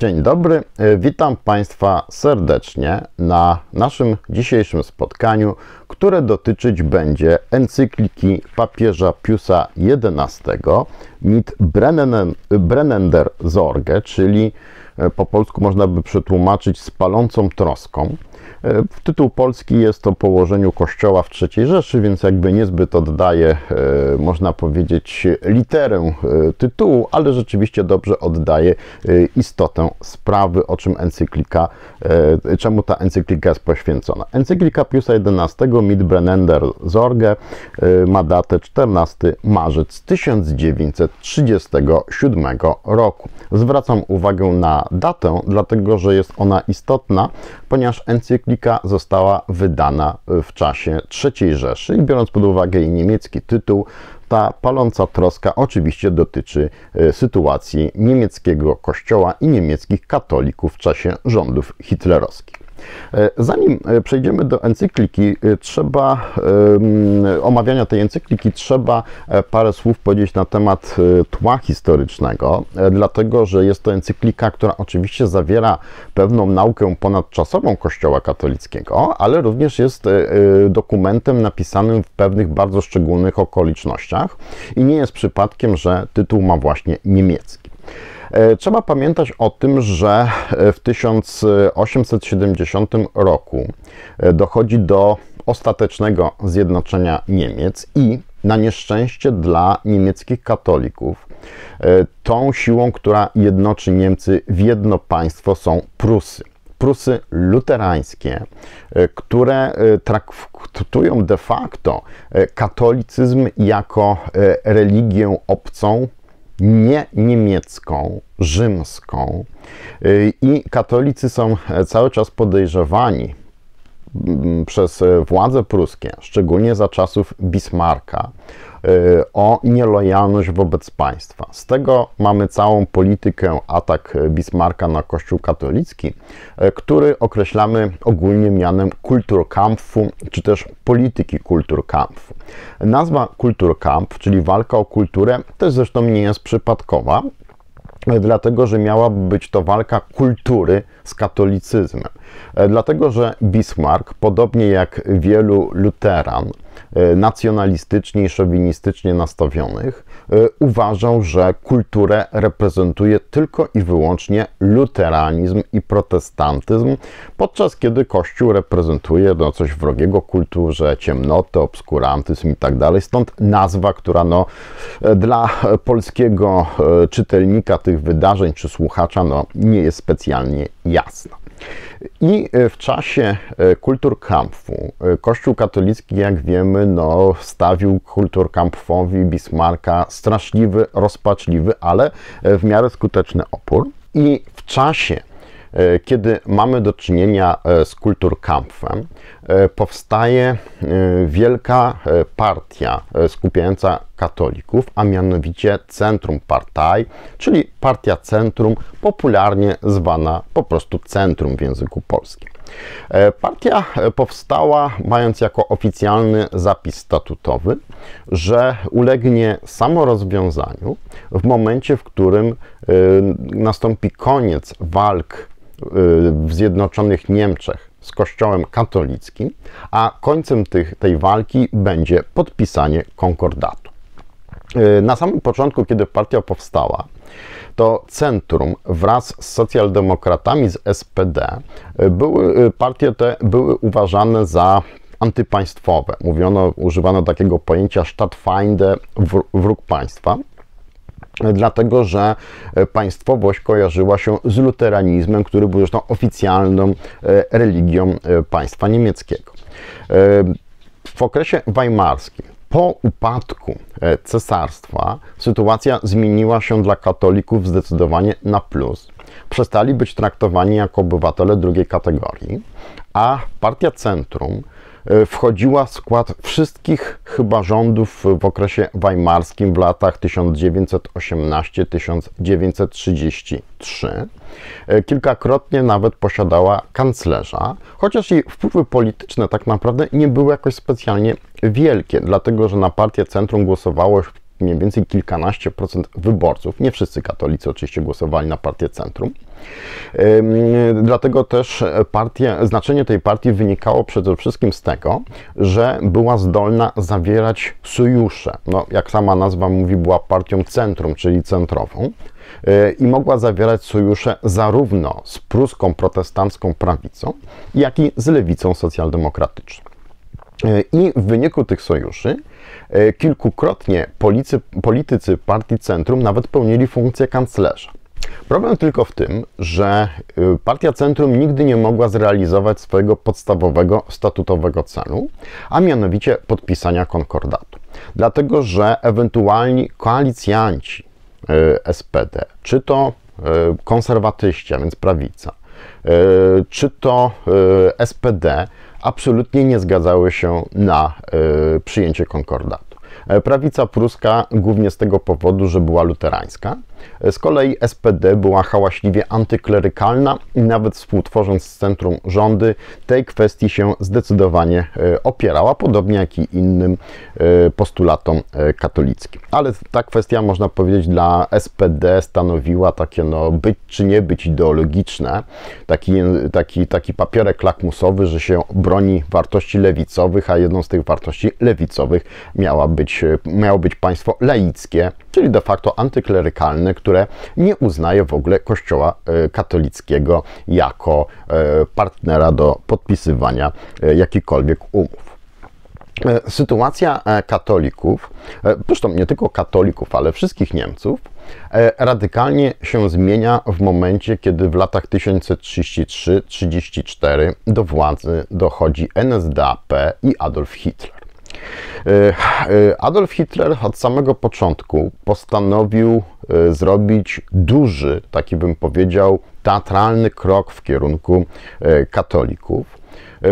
Dzień dobry, e, witam Państwa serdecznie na naszym dzisiejszym spotkaniu, które dotyczyć będzie encykliki papieża Piusa XI mit Brennen, Brennender Zorge, czyli e, po polsku można by przetłumaczyć z palącą troską. W e, tytuł polski jest o położeniu kościoła w III Rzeszy, więc jakby niezbyt oddaje, można powiedzieć, literę e, tytułu, ale rzeczywiście dobrze oddaje istotę sprawy, o czym encyklika, e, czemu ta encyklika jest poświęcona. Encyklika Piusa XI Brennender Zorge ma datę 14 marzec 1937 roku. Zwracam uwagę na datę, dlatego że jest ona istotna, ponieważ encyklika encyklika została wydana y, w czasie III Rzeszy i biorąc pod uwagę jej niemiecki tytuł, ta paląca troska oczywiście dotyczy y, sytuacji niemieckiego kościoła i niemieckich katolików w czasie rządów hitlerowskich. E, zanim e, przejdziemy do encykliki, e, trzeba omawiania tej encykliki, trzeba parę słów powiedzieć na temat tła historycznego, dlatego że jest to encyklika, która oczywiście zawiera pewną naukę ponadczasową Kościoła katolickiego, ale również jest dokumentem napisanym w pewnych bardzo szczególnych okolicznościach i nie jest przypadkiem, że tytuł ma właśnie niemiecki. E, trzeba pamiętać o tym, że e, w 1870 roku e, dochodzi do ostatecznego zjednoczenia Niemiec i na nieszczęście dla niemieckich katolików, tą siłą, która jednoczy Niemcy w jedno państwo są Prusy. Prusy luterańskie, które traktują de facto katolicyzm jako religię obcą nie niemiecką, rzymską y, i katolicy są e, cały czas podejrzewani mm, przez e, władze pruskie, szczególnie za czasów Bismarcka, E, o nielojalność wobec państwa. Z tego mamy całą politykę atak Bismarka na Kościół katolicki, e, który określamy ogólnie mianem Kulturkampfu, czy też polityki Kulturkampfu. Nazwa Kulturkampf, czyli walka o kulturę, też zresztą nie jest przypadkowa, dlatego że miała być to walka kultury z katolicyzmem. E, dlatego, że Bismarck, podobnie jak wielu luteran, e, nacjonalistycznie i szowinistycznie nastawionych, E, uważał, że kulturę reprezentuje tylko i wyłącznie luteranizm i protestantyzm, podczas kiedy Kościół reprezentuje no, coś wrogiego kulturze, ciemnotę, obskurantyzm i tak dalej. Stąd nazwa, która no, e, dla polskiego e, czytelnika tych wydarzeń czy słuchacza no, nie jest specjalnie jasna. I e, w czasie e, Kulturkampfu e, Kościół katolicki, jak wiemy, no, stawił Kulturkampfowi Bismarcka straszliwy, rozpaczliwy, ale w miarę skuteczny opór. I w czasie E, kiedy mamy do czynienia e, z Kulturkampfem, e, powstaje wielka partia skupiająca katolików, a mianowicie Centrum Partaj, czyli Partia Centrum, popularnie zwana po prostu Centrum w języku polskim. E, partia powstała mając jako oficjalny zapis statutowy, że ulegnie samorozwiązaniu w momencie, w którym e, nastąpi koniec walk e, w Zjednoczonych Niemczech z Kościołem katolickim, a końcem tych, tej walki będzie podpisanie konkordatu. Na samym początku, kiedy partia powstała, to Centrum wraz z socjaldemokratami z SPD były, y, partie te były uważane za antypaństwowe. Mówiono, używano takiego pojęcia Stadtfeinde, wróg państwa dlatego że e, państwowość kojarzyła się z luteranizmem, który był zresztą oficjalną e, religią e, państwa niemieckiego. W okresie weimarskim po upadku e, cesarstwa sytuacja zmieniła się dla katolików zdecydowanie na plus. Przestali być traktowani jako obywatele drugiej kategorii, a partia Centrum E, wchodziła w skład wszystkich chyba rządów w okresie weimarskim w latach 1918-1933. E, kilkakrotnie nawet posiadała kanclerza, chociaż jej wpływy polityczne tak naprawdę nie były jakoś specjalnie wielkie, dlatego że na partię centrum głosowało mniej więcej kilkanaście procent wyborców. Nie wszyscy katolicy oczywiście głosowali na partię centrum. Dlatego też partia, znaczenie tej partii wynikało przede wszystkim z tego, że była zdolna zawierać sojusze. No, jak sama nazwa mówi, była partią centrum, czyli centrową y, i mogła zawierać sojusze zarówno z pruską protestancką prawicą, jak i z lewicą socjaldemokratyczną. Y, I w wyniku tych sojuszy y, kilkukrotnie policy, politycy partii Centrum nawet pełnili funkcję kanclerza. Problem tylko w tym, że y, partia Centrum nigdy nie mogła zrealizować swojego podstawowego statutowego celu, a mianowicie podpisania konkordatu. Dlatego, że ewentualni koalicjanci y, SPD, czy to y, konserwatyści, a więc prawica, czy to SPD, absolutnie nie zgadzały się na przyjęcie konkordatu. E, prawica pruska głównie z tego powodu, że była luterańska, z kolei SPD była hałaśliwie antyklerykalna i nawet współtworząc z centrum rządy, tej kwestii się zdecydowanie e, opierała, podobnie jak i innym e, postulatom e, katolickim. Ale ta kwestia, można powiedzieć, dla SPD stanowiła takie no, być czy nie być ideologiczne, taki, taki, taki papierek lakmusowy, że się broni wartości lewicowych, a jedną z tych wartości lewicowych miała być, miało być państwo laickie, czyli de facto antyklerykalne, które nie uznaje w ogóle Kościoła e, katolickiego jako e, partnera do podpisywania e, jakichkolwiek umów. Sytuacja katolików, zresztą nie tylko katolików, ale wszystkich Niemców, radykalnie się zmienia w momencie, kiedy w latach 1933-34 do władzy dochodzi NSDAP i Adolf Hitler. E, e, Adolf Hitler od samego początku postanowił e, zrobić duży, taki bym powiedział, teatralny krok w kierunku katolików,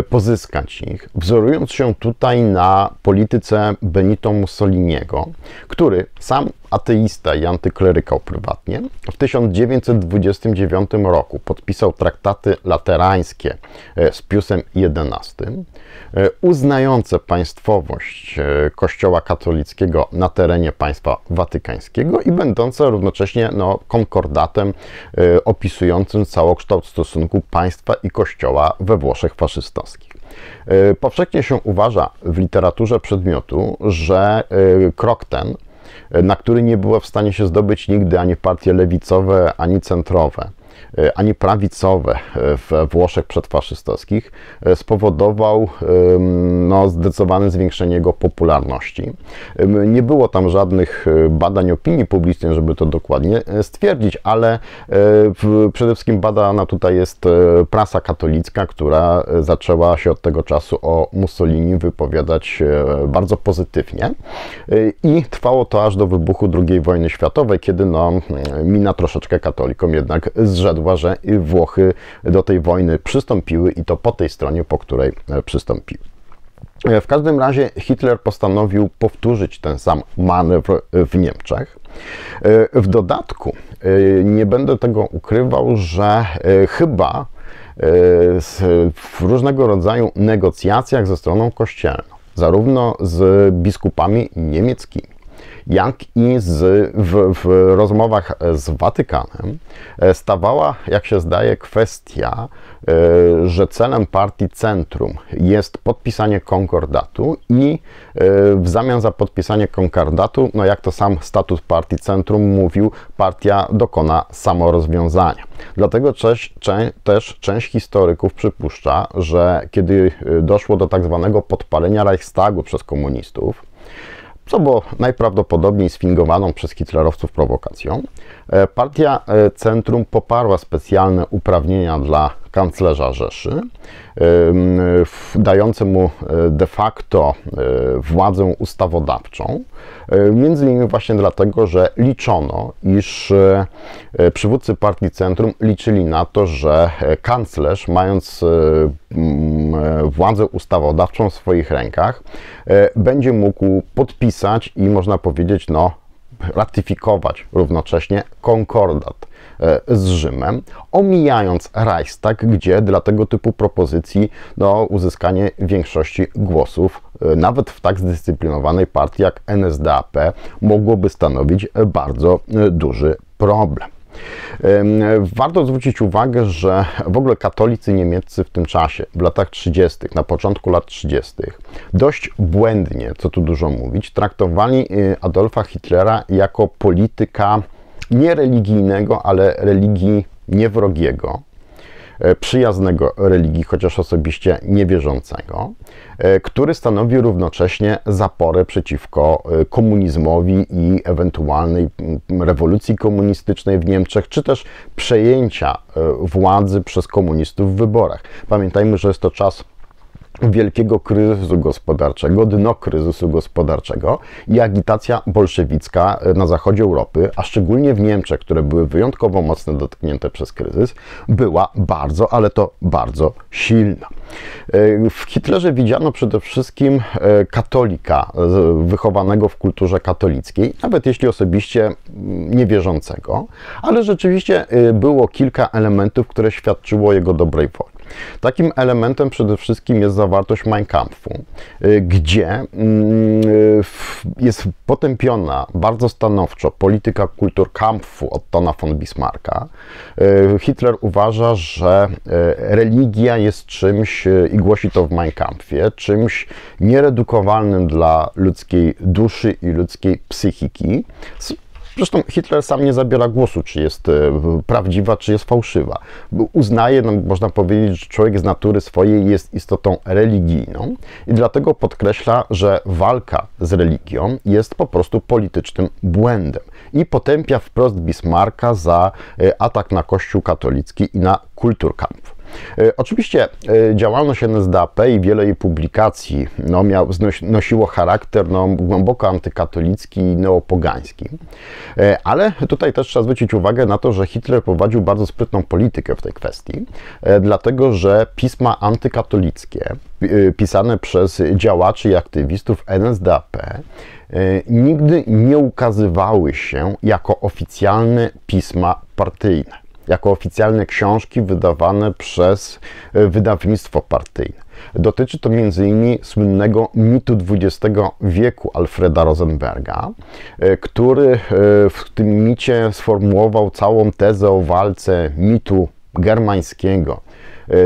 pozyskać ich, wzorując się tutaj na polityce Benito Mussoliniego, który sam ateista i antyklerykał prywatnie, w 1929 roku podpisał traktaty laterańskie e, z Piusem XI, e, uznające państwowość e, Kościoła katolickiego na terenie państwa watykańskiego i będące równocześnie no, konkordatem opisującym całokształt stosunku państwa i Kościoła we Włoszech faszystowskich. Powszechnie się uważa w literaturze przedmiotu, że krok ten na który nie była w stanie się zdobyć nigdy ani partie lewicowe, ani centrowe. E, ani prawicowe e, w Włoszech przedfaszystowskich e, spowodował no, zdecydowane zwiększenie jego popularności. Nie było tam żadnych badań opinii publicznej, żeby to dokładnie stwierdzić, ale przede wszystkim badana tutaj jest prasa katolicka, która zaczęła się od tego czasu o Mussolini wypowiadać bardzo pozytywnie i trwało to aż do wybuchu II wojny światowej, kiedy no, mina troszeczkę katolikom jednak zrzedła zjadła, że Włochy do tej wojny przystąpiły i to po tej stronie, po której e, przystąpiły. E, w każdym razie Hitler postanowił powtórzyć ten sam manewr w Niemczech. E, w dodatku, nie będę tego ukrywał, że chyba w różnego rodzaju negocjacjach ze stroną kościelną, zarówno z biskupami niemieckimi, jak i z, w, w rozmowach z Watykanem e, stawała, jak się zdaje, kwestia, e, że celem partii centrum jest podpisanie konkordatu i e, w zamian za podpisanie konkordatu, no jak to sam statut partii centrum mówił, partia dokona samorozwiązania. Dlatego też, też część historyków przypuszcza, że kiedy doszło do tak zwanego podpalenia Reichstagu przez komunistów, co było najprawdopodobniej sfingowaną przez hitlerowców prowokacją. E, partia e, Centrum poparła specjalne uprawnienia dla kanclerza Rzeszy, dające mu e, de facto e, władzę ustawodawczą, e, między innymi właśnie dlatego, że liczono, iż przywódcy partii Centrum liczyli na to, że kanclerz, mając władzę ustawodawczą w swoich rękach, będzie mógł podpisać i można powiedzieć, no, ratyfikować równocześnie konkordat E, z Rzymem, omijając Reichstag, gdzie dla tego typu propozycji no, uzyskanie większości głosów, e, nawet w tak zdyscyplinowanej partii jak NSDAP, mogłoby stanowić bardzo e, duży problem. Warto zwrócić uwagę, że w ogóle katolicy niemieccy w tym czasie, w latach 30., na początku lat 30., dość błędnie, co tu dużo mówić, traktowali Adolfa Hitlera jako polityka nie religijnego, ale religii niewrogiego, e, przyjaznego religii, chociaż osobiście niewierzącego, e, który stanowi równocześnie zaporę przeciwko e, komunizmowi i ewentualnej mm, rewolucji komunistycznej w Niemczech, czy też przejęcia władzy przez komunistów w wyborach. Pamiętajmy, że jest to czas wielkiego kryzysu gospodarczego, dno kryzysu gospodarczego i agitacja bolszewicka e, na zachodzie Europy, a szczególnie w Niemczech, które były wyjątkowo mocno dotknięte przez kryzys, była bardzo, ale to bardzo silna. E, w Hitlerze widziano przede wszystkim e, katolika wychowanego w kulturze katolickiej, nawet jeśli osobiście niewierzącego, ale rzeczywiście było kilka elementów, które świadczyło o jego dobrej woli. Takim elementem przede wszystkim jest zawartość Mein Kampfu, y, gdzie mm, y, jest potępiona bardzo stanowczo polityka kultur Kampfu od Tona von Bismarcka. Y, Hitler uważa, że religia jest czymś, i głosi to w Mein Kampfie, czymś nieredukowalnym dla ludzkiej duszy i ludzkiej psychiki, Zresztą Hitler sam nie zabiera głosu, czy jest e, prawdziwa, czy jest fałszywa. Uznaje, no, można powiedzieć, że człowiek z natury swojej jest istotą religijną i dlatego podkreśla, że walka z religią jest po prostu politycznym błędem. I potępia wprost Bismarcka za e, atak na Kościół katolicki i na Kulturkampf. E, oczywiście e, działalność NSDAP i wiele jej publikacji no, miał, nosiło charakter no, głęboko antykatolicki i neopogański. E, ale tutaj też trzeba zwrócić uwagę na to, że Hitler prowadził bardzo sprytną politykę w tej kwestii, dlatego że pisma antykatolickie pisane przez działaczy i aktywistów NSDAP nigdy nie ukazywały się jako oficjalne pisma partyjne jako oficjalne książki wydawane przez e, wydawnictwo partyjne. Dotyczy to m.in. słynnego mitu XX wieku Alfreda Rosenberga, e, który e, w tym micie sformułował całą tezę o walce mitu germańskiego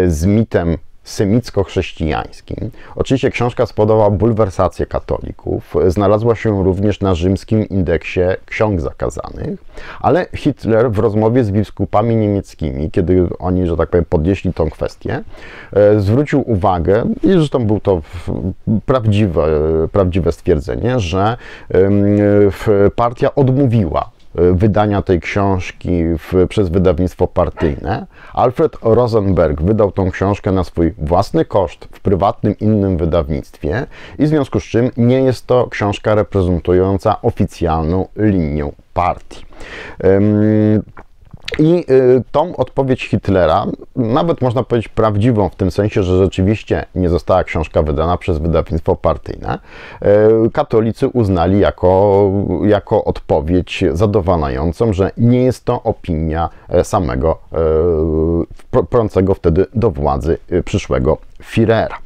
z mitem semicko-chrześcijańskim. Oczywiście książka spodobała bulwersację katolików, znalazła się również na rzymskim indeksie ksiąg zakazanych, ale Hitler w rozmowie z biskupami niemieckimi, kiedy oni, że tak powiem, podnieśli tą kwestię, e, zwrócił uwagę, i zresztą był to prawdziwe, prawdziwe stwierdzenie, że partia odmówiła Y, wydania tej książki w, przez wydawnictwo partyjne. Alfred Rosenberg wydał tą książkę na swój własny koszt w prywatnym innym wydawnictwie i w związku z czym nie jest to książka reprezentująca oficjalną linię partii. Um, i y, tą odpowiedź Hitlera, nawet można powiedzieć prawdziwą, w tym sensie, że rzeczywiście nie została książka wydana przez wydawnictwo partyjne, y, katolicy uznali jako, jako odpowiedź zadowalającą, że nie jest to opinia e, samego e, prącego wtedy do władzy y, przyszłego Firera.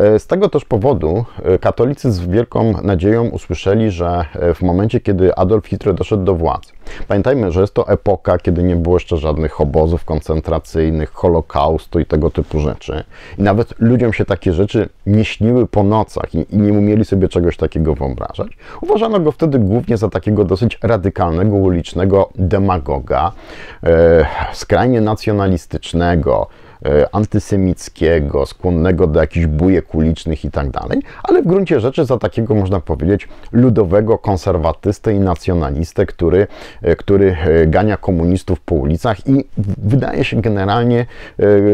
E, z tego też powodu e, katolicy z wielką nadzieją usłyszeli, że e, w momencie, kiedy Adolf Hitler doszedł do władzy, pamiętajmy, że jest to epoka, kiedy nie było jeszcze żadnych obozów koncentracyjnych, holokaustu i tego typu rzeczy. I nawet ludziom się takie rzeczy nie śniły po nocach i, nie umieli sobie czegoś takiego wyobrażać. Uważano go wtedy głównie za takiego dosyć radykalnego, ulicznego demagoga, skrajnie nacjonalistycznego, E, antysemickiego, skłonnego do jakichś bujek ulicznych i tak dalej, ale w gruncie rzeczy za takiego można powiedzieć ludowego konserwatystę i nacjonalistę, który, e, który e, gania komunistów po ulicach i wydaje się generalnie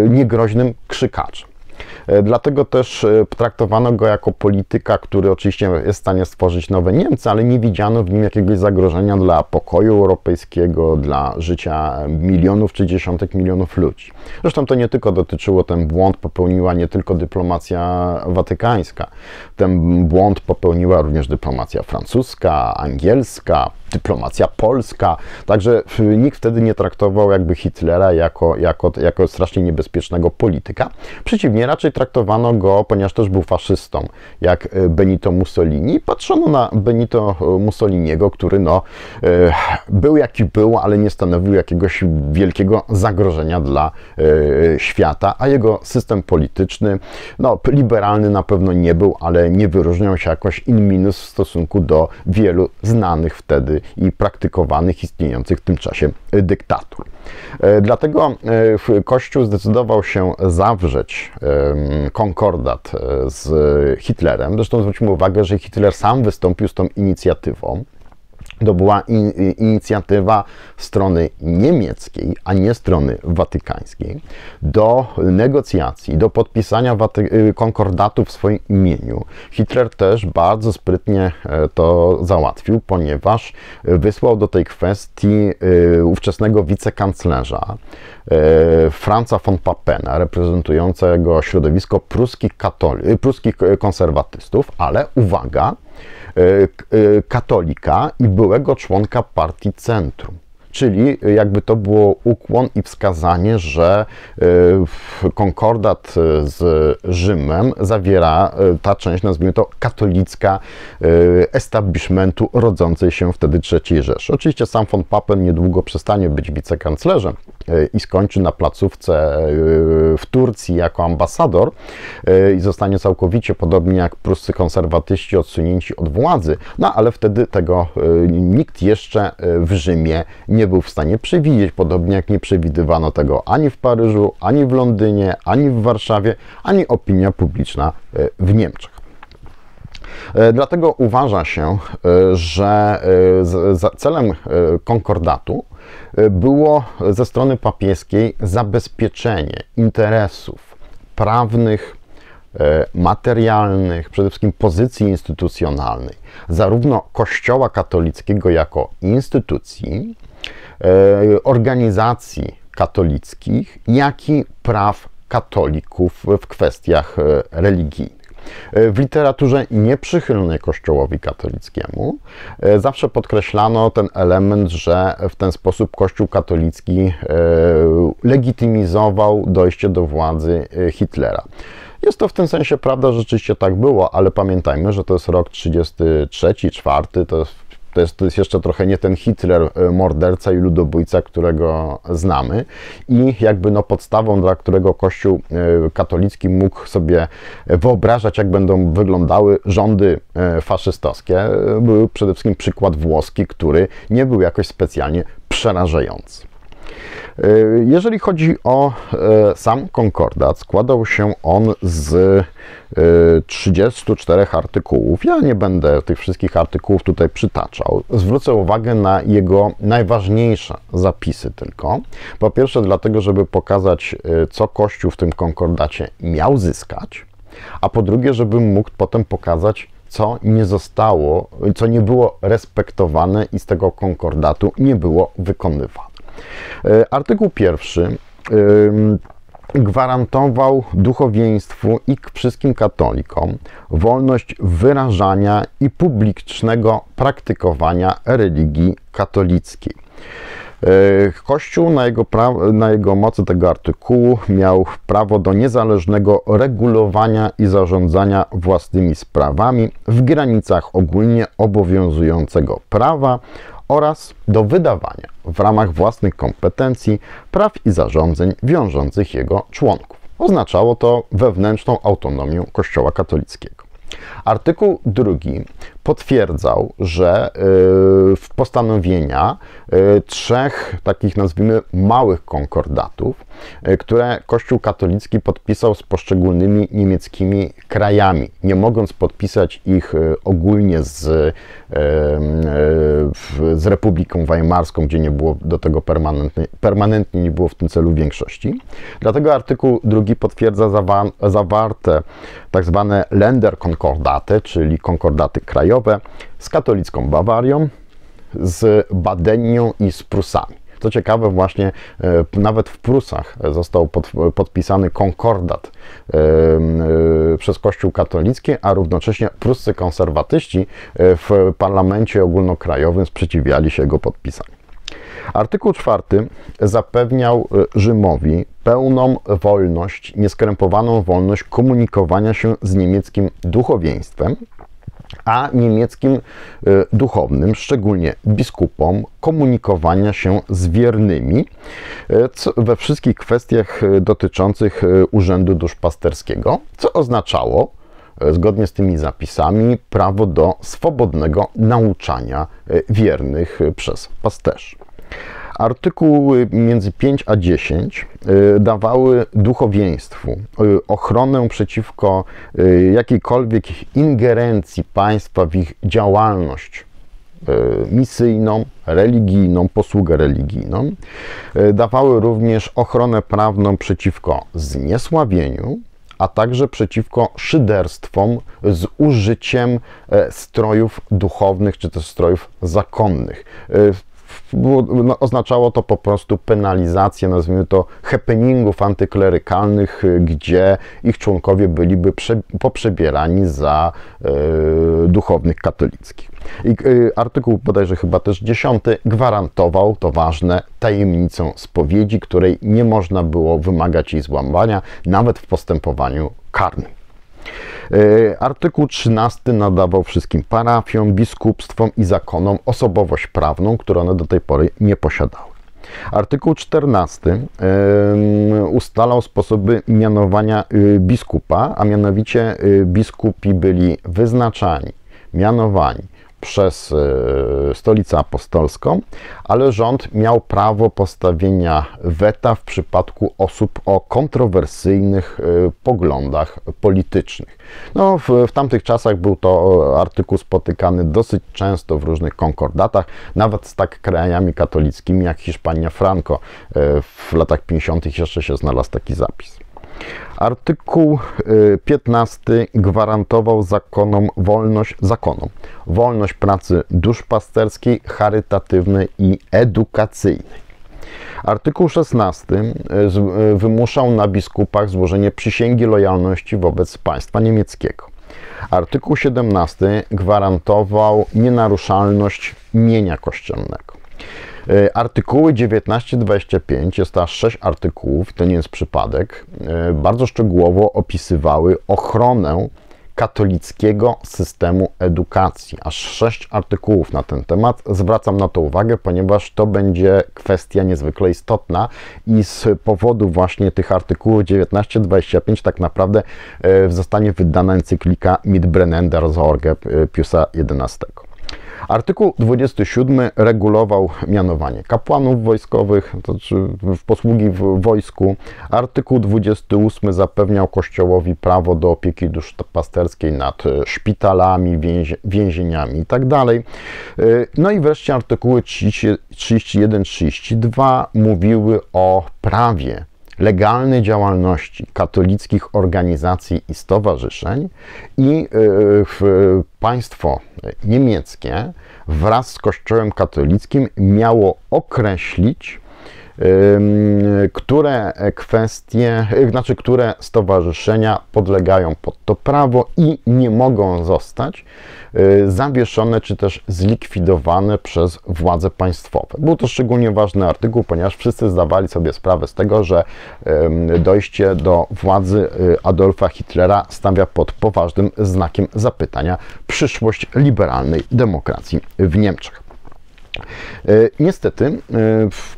niegroźnym krzykaczem. E, dlatego też e, traktowano go jako polityka, który oczywiście jest w stanie stworzyć nowe Niemcy, ale nie widziano w nim jakiegoś zagrożenia dla pokoju europejskiego, dla życia milionów czy dziesiątek milionów ludzi. Zresztą to nie tylko dotyczyło, ten błąd popełniła nie tylko dyplomacja watykańska, ten błąd popełniła również dyplomacja francuska, angielska, dyplomacja polska. Także nikt wtedy nie traktował jakby Hitlera jako, jako, jako strasznie niebezpiecznego polityka. Przeciwnie, raczej traktowano go, ponieważ też był faszystą, jak e, Benito Mussolini. Patrzono na Benito e, Mussoliniego, który no, e, był jaki był, ale nie stanowił jakiegoś wielkiego zagrożenia dla świata, a jego system polityczny, no, liberalny na pewno nie był, ale nie wyróżniał się jakoś in minus w stosunku do wielu znanych wtedy i praktykowanych, istniejących w tym czasie dyktatur. E, dlatego e, Kościół zdecydował się zawrzeć konkordat e, z Hitlerem. Zresztą zwróćmy uwagę, że Hitler sam wystąpił z tą inicjatywą. To była in, inicjatywa strony niemieckiej, a nie strony watykańskiej, do negocjacji, do podpisania Waty y, konkordatu w swoim imieniu. Hitler też bardzo sprytnie e, to załatwił, ponieważ wysłał do tej kwestii y, ówczesnego wicekanclerza e, Franza von Papena, reprezentującego środowisko pruskich, pruskich konserwatystów, ale uwaga, E, e, katolika i byłego członka partii Centrum. Czyli jakby to było ukłon i wskazanie, że e, konkordat e, z Rzymem zawiera e, ta część, nazwijmy to katolicka establishmentu rodzącej się wtedy III Rzeszy. Oczywiście sam von Papen niedługo przestanie być wicekanclerzem i skończy na placówce w Turcji jako ambasador i zostanie całkowicie, podobnie jak pruscy konserwatyści, odsunięci od władzy. No ale wtedy tego nikt jeszcze w Rzymie nie nie był w stanie przewidzieć, podobnie jak nie przewidywano tego ani w Paryżu, ani w Londynie, ani w Warszawie, ani opinia publiczna e, w Niemczech. E, dlatego uważa się, e, że celem konkordatu było ze strony papieskiej zabezpieczenie interesów prawnych, materialnych, przede wszystkim pozycji instytucjonalnej, zarówno Kościoła katolickiego jako instytucji, E, organizacji katolickich, jak i praw katolików w kwestiach e, religijnych. E, w literaturze nieprzychylnej Kościołowi katolickiemu zawsze podkreślano ten element, że w ten sposób Kościół katolicki legitymizował dojście do władzy Hitlera. Jest to w tym sensie prawda, rzeczywiście tak było, ale pamiętajmy, że to jest rok 33, 4, to jest to jest, to jest jeszcze trochę nie ten Hitler, e, morderca i ludobójca, którego znamy. I jakby no podstawą, dla którego Kościół e, katolicki mógł sobie wyobrażać, jak będą wyglądały rządy e, faszystowskie, był przede wszystkim przykład włoski, który nie był jakoś specjalnie przerażający. E, jeżeli chodzi o e, sam konkordat, składał się on z 34 e, artykułów. Ja nie będę tych wszystkich artykułów tutaj przytaczał. Zwrócę uwagę na jego najważniejsze zapisy tylko. Po pierwsze, dlatego, żeby pokazać, co Kościół w tym konkordacie miał zyskać, a po drugie, żeby mógł potem pokazać, co nie zostało, co nie było respektowane i z tego konkordatu nie było wykonywane. E, artykuł pierwszy gwarantował duchowieństwu i wszystkim katolikom wolność wyrażania i publicznego praktykowania religii katolickiej. E, Kościół na jego, na jego mocy tego artykułu miał prawo do niezależnego regulowania i zarządzania własnymi sprawami w granicach ogólnie obowiązującego prawa oraz do wydawania w ramach własnych kompetencji praw i zarządzeń wiążących jego członków. Oznaczało to wewnętrzną autonomię Kościoła katolickiego. Artykuł 2 potwierdzał, że e, w postanowienia e, trzech takich nazwijmy małych konkordatów, e, które Kościół katolicki podpisał z poszczególnymi niemieckimi krajami, nie mogąc podpisać ich ogólnie z, z Republiką Weimarską, gdzie nie było do tego permanentnie, permanentnie nie było w tym celu większości. Dlatego artykuł drugi potwierdza zawarte tak zwane Länder czyli konkordaty krajowe, krajowe z katolicką Bawarią, z Badenią i z Prusami. Co ciekawe, właśnie e, nawet w Prusach został pod, podpisany konkordat e, przez Kościół katolicki, a równocześnie pruscy konserwatyści e, w parlamencie ogólnokrajowym sprzeciwiali się jego podpisaniu. Artykuł czwarty zapewniał Rzymowi pełną wolność, nieskrępowaną wolność komunikowania się z niemieckim duchowieństwem a niemieckim y, duchownym, szczególnie biskupom, komunikowania się z wiernymi y, we wszystkich kwestiach y, dotyczących urzędu duszpasterskiego, co oznaczało, zgodnie z tymi zapisami, prawo do swobodnego nauczania wiernych przez pasterzy. Artykuły między 5 a 10 y, dawały duchowieństwu y, ochronę przeciwko y, jakiejkolwiek ingerencji państwa w ich działalność misyjną, religijną, posługę religijną. Dawały również ochronę prawną przeciwko zniesławieniu, a także przeciwko szyderstwom z użyciem e, strojów duchownych czy też strojów zakonnych było, no, oznaczało to po prostu penalizację, nazwijmy to, happeningów antyklerykalnych, y, gdzie ich członkowie byliby prze, poprzebierani za e, duchownych katolickich. I e, artykuł bodajże chyba też dziesiąty gwarantował, to ważne, tajemnicę spowiedzi, której nie można było wymagać jej złamania, nawet w postępowaniu karnym. E, artykuł 13 nadawał wszystkim parafiom, biskupstwom i zakonom osobowość prawną, którą one do tej pory nie posiadały. Artykuł 14 ustalał sposoby mianowania y, biskupa, a mianowicie y, biskupi byli wyznaczani, mianowani przez e, stolicę apostolską, ale rząd miał prawo postawienia weta w przypadku osób o kontrowersyjnych e, poglądach politycznych. No, w, w tamtych czasach był to e, artykuł spotykany dosyć często w różnych konkordatach, nawet z tak krajami katolickimi jak Hiszpania Franco. W latach 50. jeszcze się znalazł taki zapis. Artykuł 15 y, gwarantował zakonom wolność zakonom. Wolność pracy duszpasterskiej, charytatywnej i edukacyjnej. Artykuł 16 y, y, wymuszał na biskupach złożenie przysięgi lojalności wobec państwa niemieckiego. Artykuł 17 gwarantował nienaruszalność mienia kościelnego. E, artykuły 1925 jest to aż 6 artykułów, to nie jest przypadek, e, bardzo szczegółowo opisywały ochronę katolickiego systemu edukacji. Aż 6 artykułów na ten temat. Zwracam na to uwagę, ponieważ to będzie kwestia niezwykle istotna i z powodu właśnie tych artykułów 1925 tak naprawdę e, zostanie wydana encyklika z orge Piusa XI. Artykuł 27 regulował mianowanie kapłanów wojskowych, to znaczy w posługi w wojsku. Artykuł 28 zapewniał Kościołowi prawo do opieki duszpasterskiej nad e, szpitalami, więzie, więzieniami itd. Tak e, no i wreszcie artykuły 31-32 mówiły o prawie legalnej działalności katolickich organizacji i stowarzyszeń i y, w państwo niemieckie wraz z Kościołem katolickim miało określić które kwestie, y, znaczy które stowarzyszenia podlegają pod to prawo i nie mogą zostać y, zawieszone czy też zlikwidowane przez władze państwowe. Był to szczególnie ważny artykuł, ponieważ wszyscy zdawali sobie sprawę z tego, że dojście do władzy y, Adolfa Hitlera stawia pod poważnym znakiem zapytania przyszłość liberalnej demokracji w Niemczech. E, niestety, e,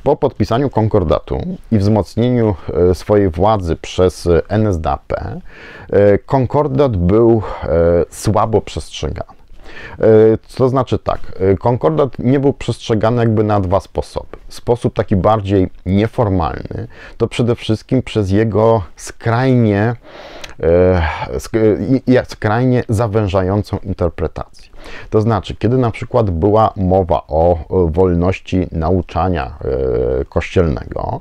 po podpisaniu konkordatu i wzmocnieniu e, swojej władzy przez NSDAP, konkordat był słabo przestrzegany. To znaczy tak, konkordat nie był przestrzegany jakby na dwa sposoby. Sposób taki bardziej nieformalny to przede wszystkim przez jego skrajnie, skrajnie zawężającą interpretację. To znaczy, kiedy na przykład była mowa o e, wolności nauczania e, kościelnego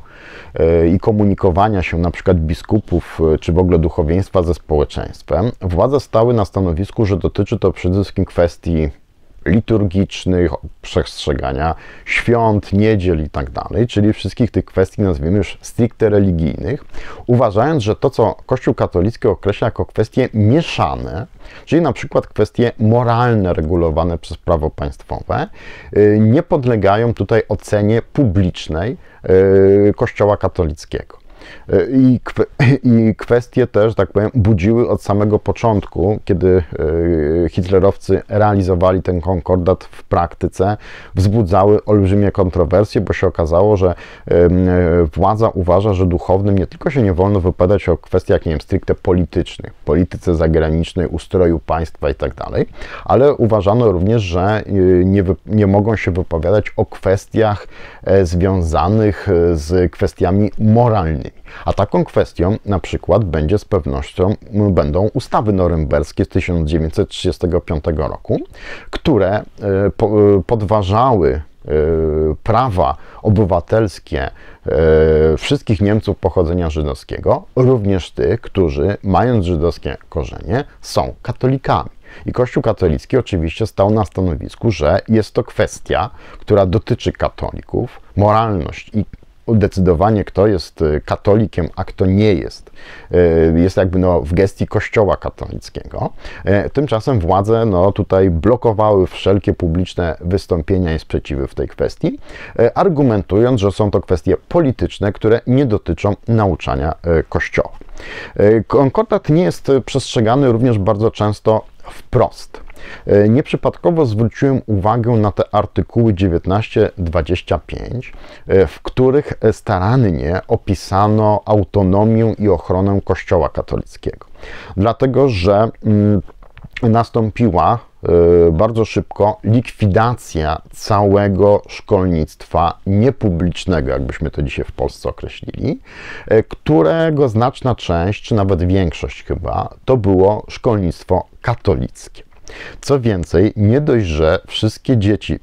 e, i komunikowania się na przykład biskupów czy w ogóle duchowieństwa ze społeczeństwem, władze stały na stanowisku, że dotyczy to przede wszystkim kwestii liturgicznych, przestrzegania świąt, niedziel i tak dalej, czyli wszystkich tych kwestii, nazwijmy już stricte religijnych, uważając, że to, co Kościół katolicki określa jako kwestie mieszane, czyli na przykład kwestie moralne regulowane przez prawo państwowe, y, nie podlegają tutaj ocenie publicznej y, Kościoła katolickiego. E, I, I kwestie też, tak powiem, budziły od samego początku, kiedy e, hitlerowcy realizowali ten konkordat w praktyce, wzbudzały olbrzymie kontrowersje, bo się okazało, że e, władza uważa, że duchownym nie tylko się nie wolno wypowiadać o kwestiach, nie wiem, stricte politycznych, polityce zagranicznej, ustroju państwa itd., tak ale uważano również, że nie, nie mogą się wypowiadać o kwestiach związanych z kwestiami moralnymi. A taką kwestią na przykład będzie z pewnością będą ustawy norymberskie z 1935 roku, które e, e, podważały e, prawa obywatelskie wszystkich Niemców pochodzenia żydowskiego, również tych, którzy mając żydowskie korzenie są katolikami. I Kościół katolicki oczywiście stał na stanowisku, że jest to kwestia, która dotyczy katolików, moralność i decydowanie, kto jest y, katolikiem, a kto nie jest, y, jest jakby no, w gestii Kościoła katolickiego. E, tymczasem władze no, tutaj blokowały wszelkie publiczne wystąpienia i sprzeciwy w tej kwestii, e, argumentując, że są to kwestie polityczne, które nie dotyczą nauczania e, Kościoła. Konkordat nie jest przestrzegany również bardzo często wprost. E, nieprzypadkowo zwróciłem uwagę na te artykuły 19-25, e, w których starannie opisano autonomię i ochronę Kościoła katolickiego. Dlatego, że mm, nastąpiła e, bardzo szybko likwidacja całego szkolnictwa niepublicznego, jakbyśmy to dzisiaj w Polsce określili, którego znaczna część, czy nawet większość chyba, to było szkolnictwo katolickie. Co więcej, nie dość, że wszystkie dzieci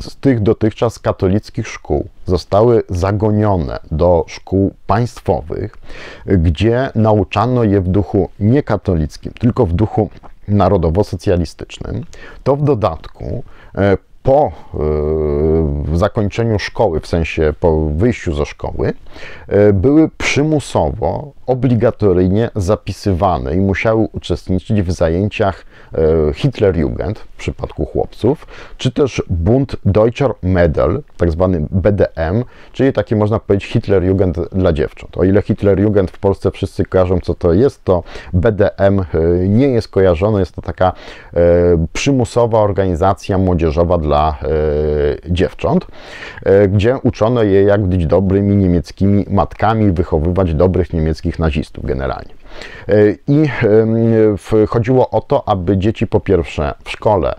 z tych dotychczas katolickich szkół zostały zagonione do szkół państwowych, gdzie nauczano je w duchu niekatolickim, tylko w duchu narodowo-socjalistycznym, to w dodatku e, po e, zakończeniu szkoły, w sensie po wyjściu ze szkoły, e, były przymusowo, obligatoryjnie zapisywane i musiały uczestniczyć w zajęciach e, Hitlerjugend w przypadku chłopców, czy też Bund Deutscher Medal, tak zwany BDM, czyli taki można powiedzieć Hitlerjugend dla dziewcząt. O ile Hitlerjugend w Polsce wszyscy kojarzą, co to jest, to BDM nie jest kojarzone, jest to taka przymusowa organizacja młodzieżowa dla dla e, dziewcząt, e, gdzie uczono je, jak być dobrymi niemieckimi matkami, wychowywać dobrych niemieckich nazistów generalnie. E, I chodziło o to, aby dzieci po pierwsze w szkole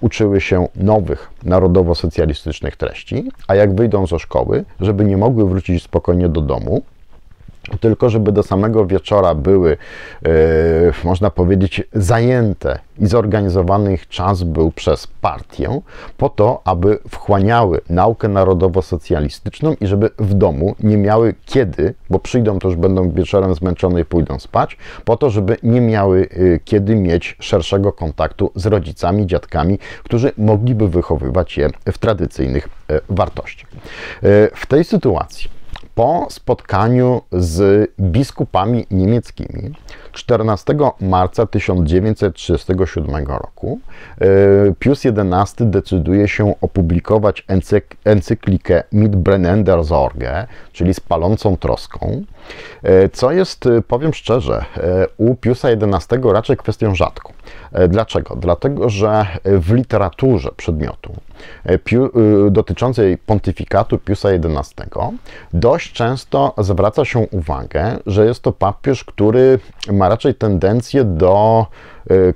uczyły się nowych narodowo-socjalistycznych treści, a jak wyjdą ze szkoły, żeby nie mogły wrócić spokojnie do domu, tylko żeby do samego wieczora były, yy, można powiedzieć, zajęte i zorganizowany ich czas był przez partię, po to, aby wchłaniały naukę narodowo-socjalistyczną i żeby w domu nie miały kiedy, bo przyjdą to już będą wieczorem zmęczone i pójdą spać, po to, żeby nie miały e, kiedy mieć szerszego kontaktu z rodzicami, dziadkami, którzy mogliby wychowywać je w tradycyjnych e, wartościach. W tej sytuacji po spotkaniu z biskupami niemieckimi 14 marca 1937 roku e, Pius XI decyduje się opublikować encyk encyklikę Brennender Sorge, czyli z palącą troską, e, co jest, powiem szczerze, e, u Piusa XI raczej kwestią rzadką. E, dlaczego? Dlatego, że w literaturze przedmiotu e, piu, e, dotyczącej pontyfikatu Piusa XI dość często zwraca się uwagę, że jest to papież, który ma raczej tendencję do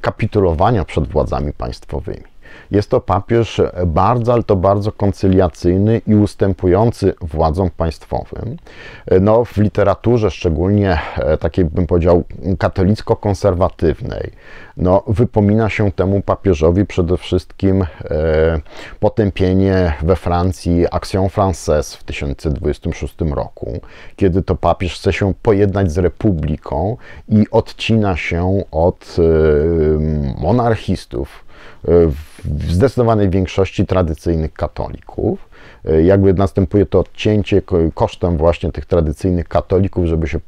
kapitulowania przed władzami państwowymi. Jest to papież bardzo, ale to bardzo koncyliacyjny i ustępujący władzom państwowym. No, w literaturze, szczególnie e, takiej bym powiedział katolicko-konserwatywnej, no, wypomina się temu papieżowi przede wszystkim e, potępienie we Francji Action Française w 1926 roku, kiedy to papież chce się pojednać z republiką i odcina się od e, monarchistów w zdecydowanej większości tradycyjnych katolików. E, jakby następuje to odcięcie kosztem właśnie tych tradycyjnych katolików, żeby się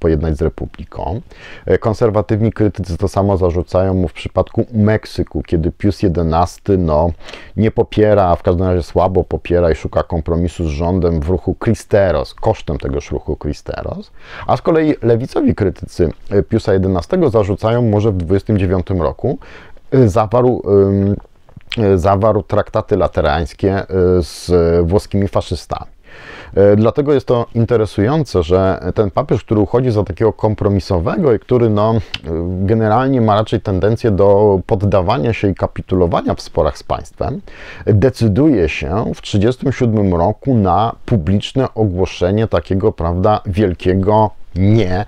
pojednać z Republiką. E, konserwatywni krytycy to samo zarzucają mu w przypadku Meksyku, kiedy Pius XI no, nie popiera, a w każdym razie słabo popiera i szuka kompromisu z rządem w ruchu Cristeros, kosztem tegoż ruchu Cristeros. A z kolei lewicowi krytycy e, Piusa XI zarzucają może w 29 roku Y, zawarł y, zawarł traktaty laterańskie y, z włoskimi faszystami. Dlatego jest to interesujące, że ten papież, który uchodzi za takiego kompromisowego i który no, generalnie ma raczej tendencję do poddawania się i kapitulowania w sporach z państwem, decyduje się w 1937 roku na publiczne ogłoszenie takiego, prawda, wielkiego nie e,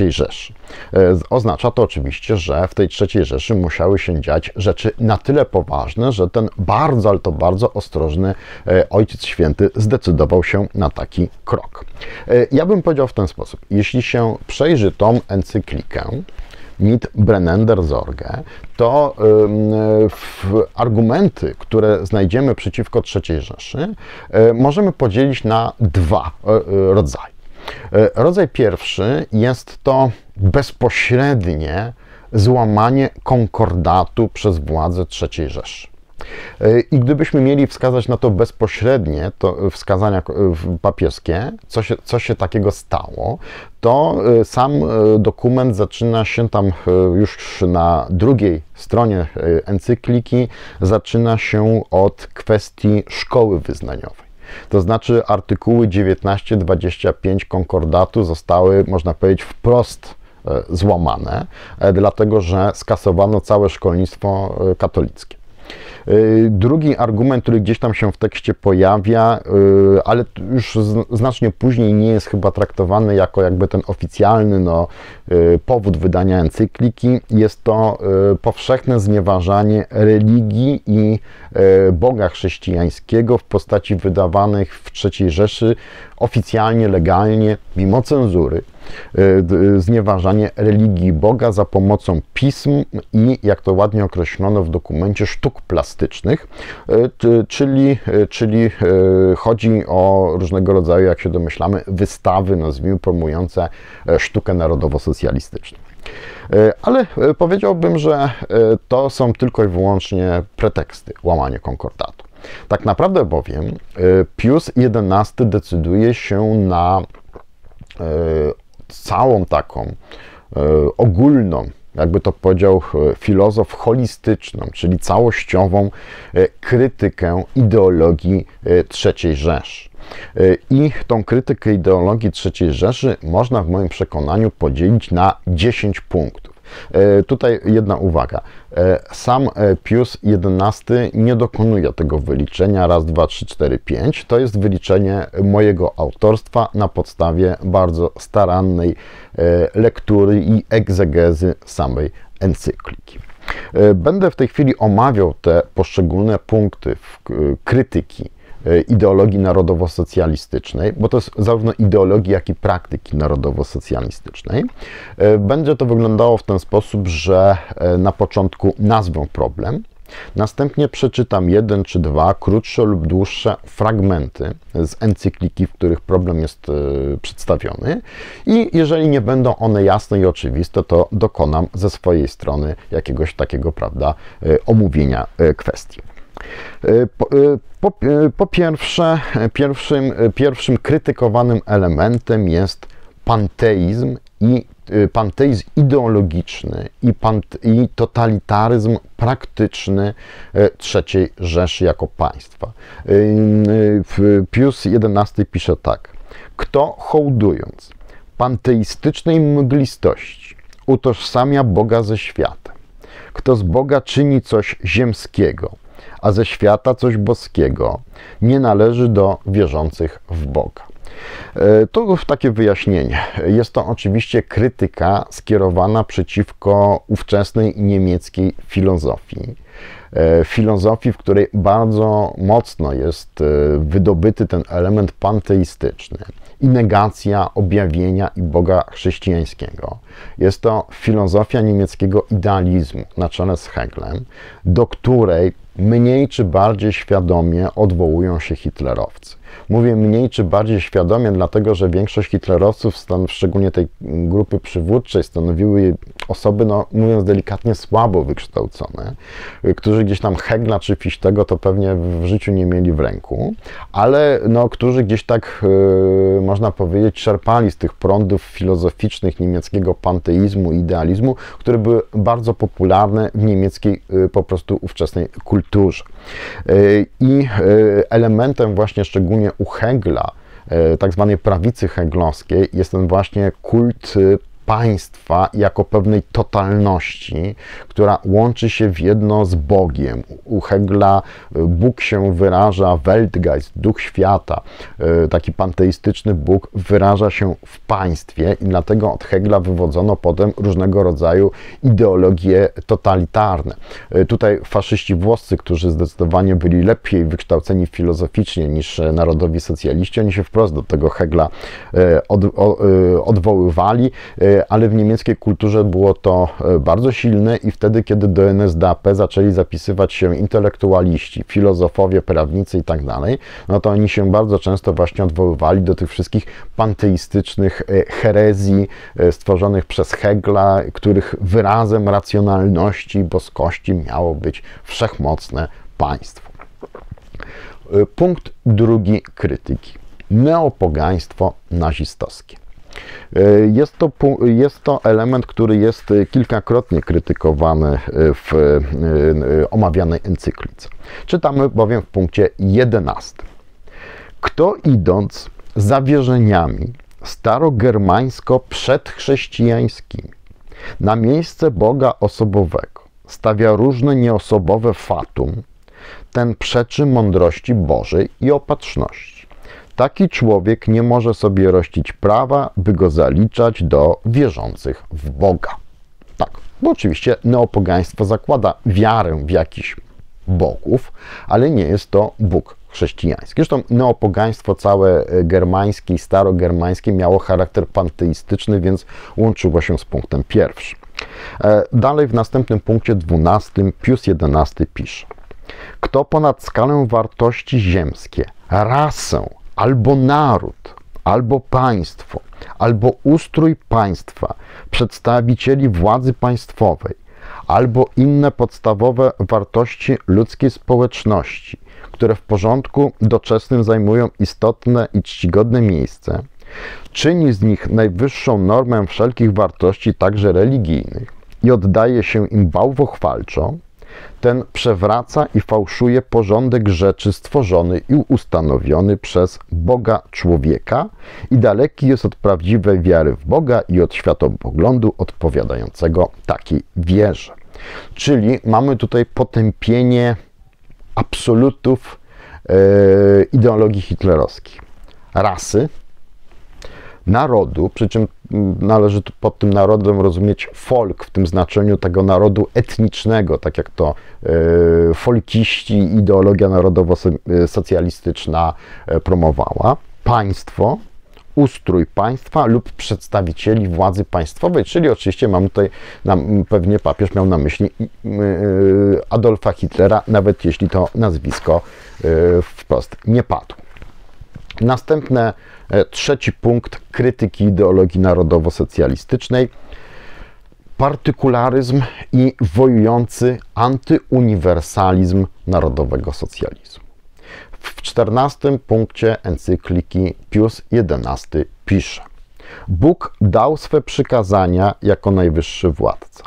III Rzeszy. E, oznacza to oczywiście, że w tej III Rzeszy musiały się dziać rzeczy na tyle poważne, że ten bardzo, ale to bardzo ostrożny e, Ojciec Święty zdecydował się na taki krok. Ja bym powiedział w ten sposób. Jeśli się przejrzy tą encyklikę, mit Brennender Zorge, to argumenty, które znajdziemy przeciwko III Rzeszy, możemy podzielić na dwa rodzaje. E, rodzaj pierwszy jest to bezpośrednie złamanie konkordatu przez władze III Rzeszy. E, I gdybyśmy mieli wskazać na to bezpośrednie to wskazania e, papieskie, co się, co się takiego stało, to sam dokument zaczyna się tam już na drugiej stronie encykliki, zaczyna się od kwestii szkoły wyznaniowej. To znaczy artykuły 19-25 konkordatu zostały, można powiedzieć, wprost e, złamane, e, dlatego że skasowano całe szkolnictwo e, katolickie. Y, drugi argument, który gdzieś tam się w tekście pojawia, y, ale już znacznie później nie jest chyba traktowany jako jakby ten oficjalny no, y, powód wydania encykliki, jest to powszechne znieważanie religii i Boga chrześcijańskiego w postaci wydawanych w III Rzeszy oficjalnie, legalnie, mimo cenzury Y, y, znieważanie religii Boga za pomocą pism i, jak to ładnie określono w dokumencie, sztuk plastycznych, y, czyli, czyli chodzi o różnego rodzaju, jak się domyślamy, wystawy, nazwijmy, promujące e, sztukę narodowo-socjalistyczną. Ale e, powiedziałbym, że e, to są tylko i wyłącznie preteksty, łamanie konkordatu. Tak naprawdę bowiem Pius XI decyduje się na całą taką e, ogólną, jakby to powiedział e, filozof, holistyczną, czyli całościową e, krytykę ideologii III Rzeszy. I tą krytykę ideologii III Rzeszy można w moim przekonaniu podzielić na 10 punktów. E, tutaj jedna uwaga. E, sam e, Pius XI nie dokonuje tego wyliczenia raz, dwa, trzy, cztery, pięć. To jest wyliczenie mojego autorstwa na podstawie bardzo starannej lektury i egzegezy samej encykliki. Będę w tej chwili omawiał te poszczególne punkty krytyki Y, ideologii narodowo-socjalistycznej, bo to jest zarówno ideologii, jak i praktyki narodowo-socjalistycznej. Y, będzie to wyglądało w ten sposób, że y, na początku nazwę problem, Następnie przeczytam jeden czy dwa krótsze lub dłuższe fragmenty z encykliki, w których problem jest przedstawiony, i jeżeli nie będą one jasne i oczywiste, to dokonam ze swojej strony jakiegoś takiego, prawda, omówienia kwestii. Y, po, y, po, y, po, pierwsze, pierwszym, pierwszym krytykowanym elementem jest panteizm i panteizm ideologiczny i, i totalitaryzm praktyczny III Rzeszy jako państwa. Pius XI pisze tak. Kto hołdując panteistycznej mglistości utożsamia Boga ze światem, kto z Boga czyni coś ziemskiego – a ze świata coś boskiego. Nie należy do wierzących w Boga. E, to takie wyjaśnienie. Jest to oczywiście krytyka skierowana przeciwko ówczesnej niemieckiej filozofii. E, filozofii, w której bardzo mocno jest e, wydobyty ten element panteistyczny i negacja objawienia i Boga chrześcijańskiego. Jest to filozofia niemieckiego idealizmu na czele z Heglem, do której mniej czy bardziej świadomie odwołują się hitlerowcy. Mówię mniej czy bardziej świadomie, dlatego że większość hitlerowców, szczególnie tej grupy przywódczej, stanowiły osoby, no, mówiąc delikatnie, słabo wykształcone, którzy gdzieś tam Hegla czy Fichtego to pewnie w życiu nie mieli w ręku, ale no, którzy gdzieś tak, e, można powiedzieć, czerpali z tych prądów filozoficznych niemieckiego panteizmu, idealizmu, które były bardzo popularne w niemieckiej e, po prostu ówczesnej kulturze kulturze. E, I e, elementem właśnie szczególnie u Hegla, e, tak zwanej prawicy heglowskiej, jest ten właśnie kult państwa jako pewnej totalności, która łączy się w jedno z Bogiem. U Hegla y, Bóg się wyraża, Weltgeist, duch świata, y, taki panteistyczny Bóg wyraża się w państwie i dlatego od Hegla wywodzono potem różnego rodzaju ideologie totalitarne. Y, tutaj faszyści włoscy, którzy zdecydowanie byli lepiej wykształceni filozoficznie niż narodowi socjaliści, oni się wprost do tego Hegla odwoływali ale w niemieckiej kulturze było to e, bardzo silne i wtedy, kiedy do NSDAP zaczęli zapisywać się intelektualiści, filozofowie, prawnicy i tak dalej, no to oni się bardzo często właśnie odwoływali do tych wszystkich panteistycznych e, herezji e, stworzonych przez Hegla, których wyrazem racjonalności i boskości miało być wszechmocne państwo. Punkt drugi krytyki. Neopogaństwo nazistowskie. E, jest to, jest to element, który jest e, kilkakrotnie krytykowany e, w omawianej encyklice. Czytamy bowiem w punkcie 11. Kto idąc za wierzeniami starogermańsko-przedchrześcijańskimi na miejsce Boga osobowego stawia różne nieosobowe fatum, ten przeczy mądrości Bożej i opatrzności taki człowiek nie może sobie rościć prawa, by go zaliczać do wierzących w Boga. Tak, bo oczywiście neopogaństwo zakłada wiarę w jakiś bogów, ale nie jest to Bóg chrześcijański. Zresztą neopogaństwo całe e, germańskie i starogermańskie miało charakter panteistyczny, więc łączyło się z punktem pierwszym. E, dalej w następnym punkcie dwunastym Pius XI pisze. Kto ponad skalę wartości ziemskie, rasę, albo naród, albo państwo, albo ustrój państwa, przedstawicieli władzy państwowej, albo inne podstawowe wartości ludzkiej społeczności, które w porządku doczesnym zajmują istotne i czcigodne miejsce, czyni z nich najwyższą normę wszelkich wartości, także religijnych, i oddaje się im bałwochwalczo, ten przewraca i fałszuje porządek rzeczy stworzony i ustanowiony przez Boga człowieka i daleki jest od prawdziwej wiary w Boga i od światopoglądu odpowiadającego takiej wierze. Czyli mamy tutaj potępienie absolutów yy, ideologii hitlerowskiej. Rasy, narodu, przy czym mm, należy pod tym narodem rozumieć folk w tym znaczeniu tego narodu etnicznego, tak jak to e, folkiści, ideologia narodowo-socjalistyczna e, promowała, państwo, ustrój państwa lub przedstawicieli władzy państwowej, czyli oczywiście mam tutaj, pewnie papież miał na myśli e, Adolfa Hitlera, nawet jeśli to nazwisko wprost nie padło. Następne E, trzeci punkt krytyki ideologii narodowo-socjalistycznej. Partykularyzm i wojujący antyuniwersalizm narodowego socjalizmu. W czternastym punkcie encykliki Pius XI pisze: Bóg dał swe przykazania jako najwyższy władca.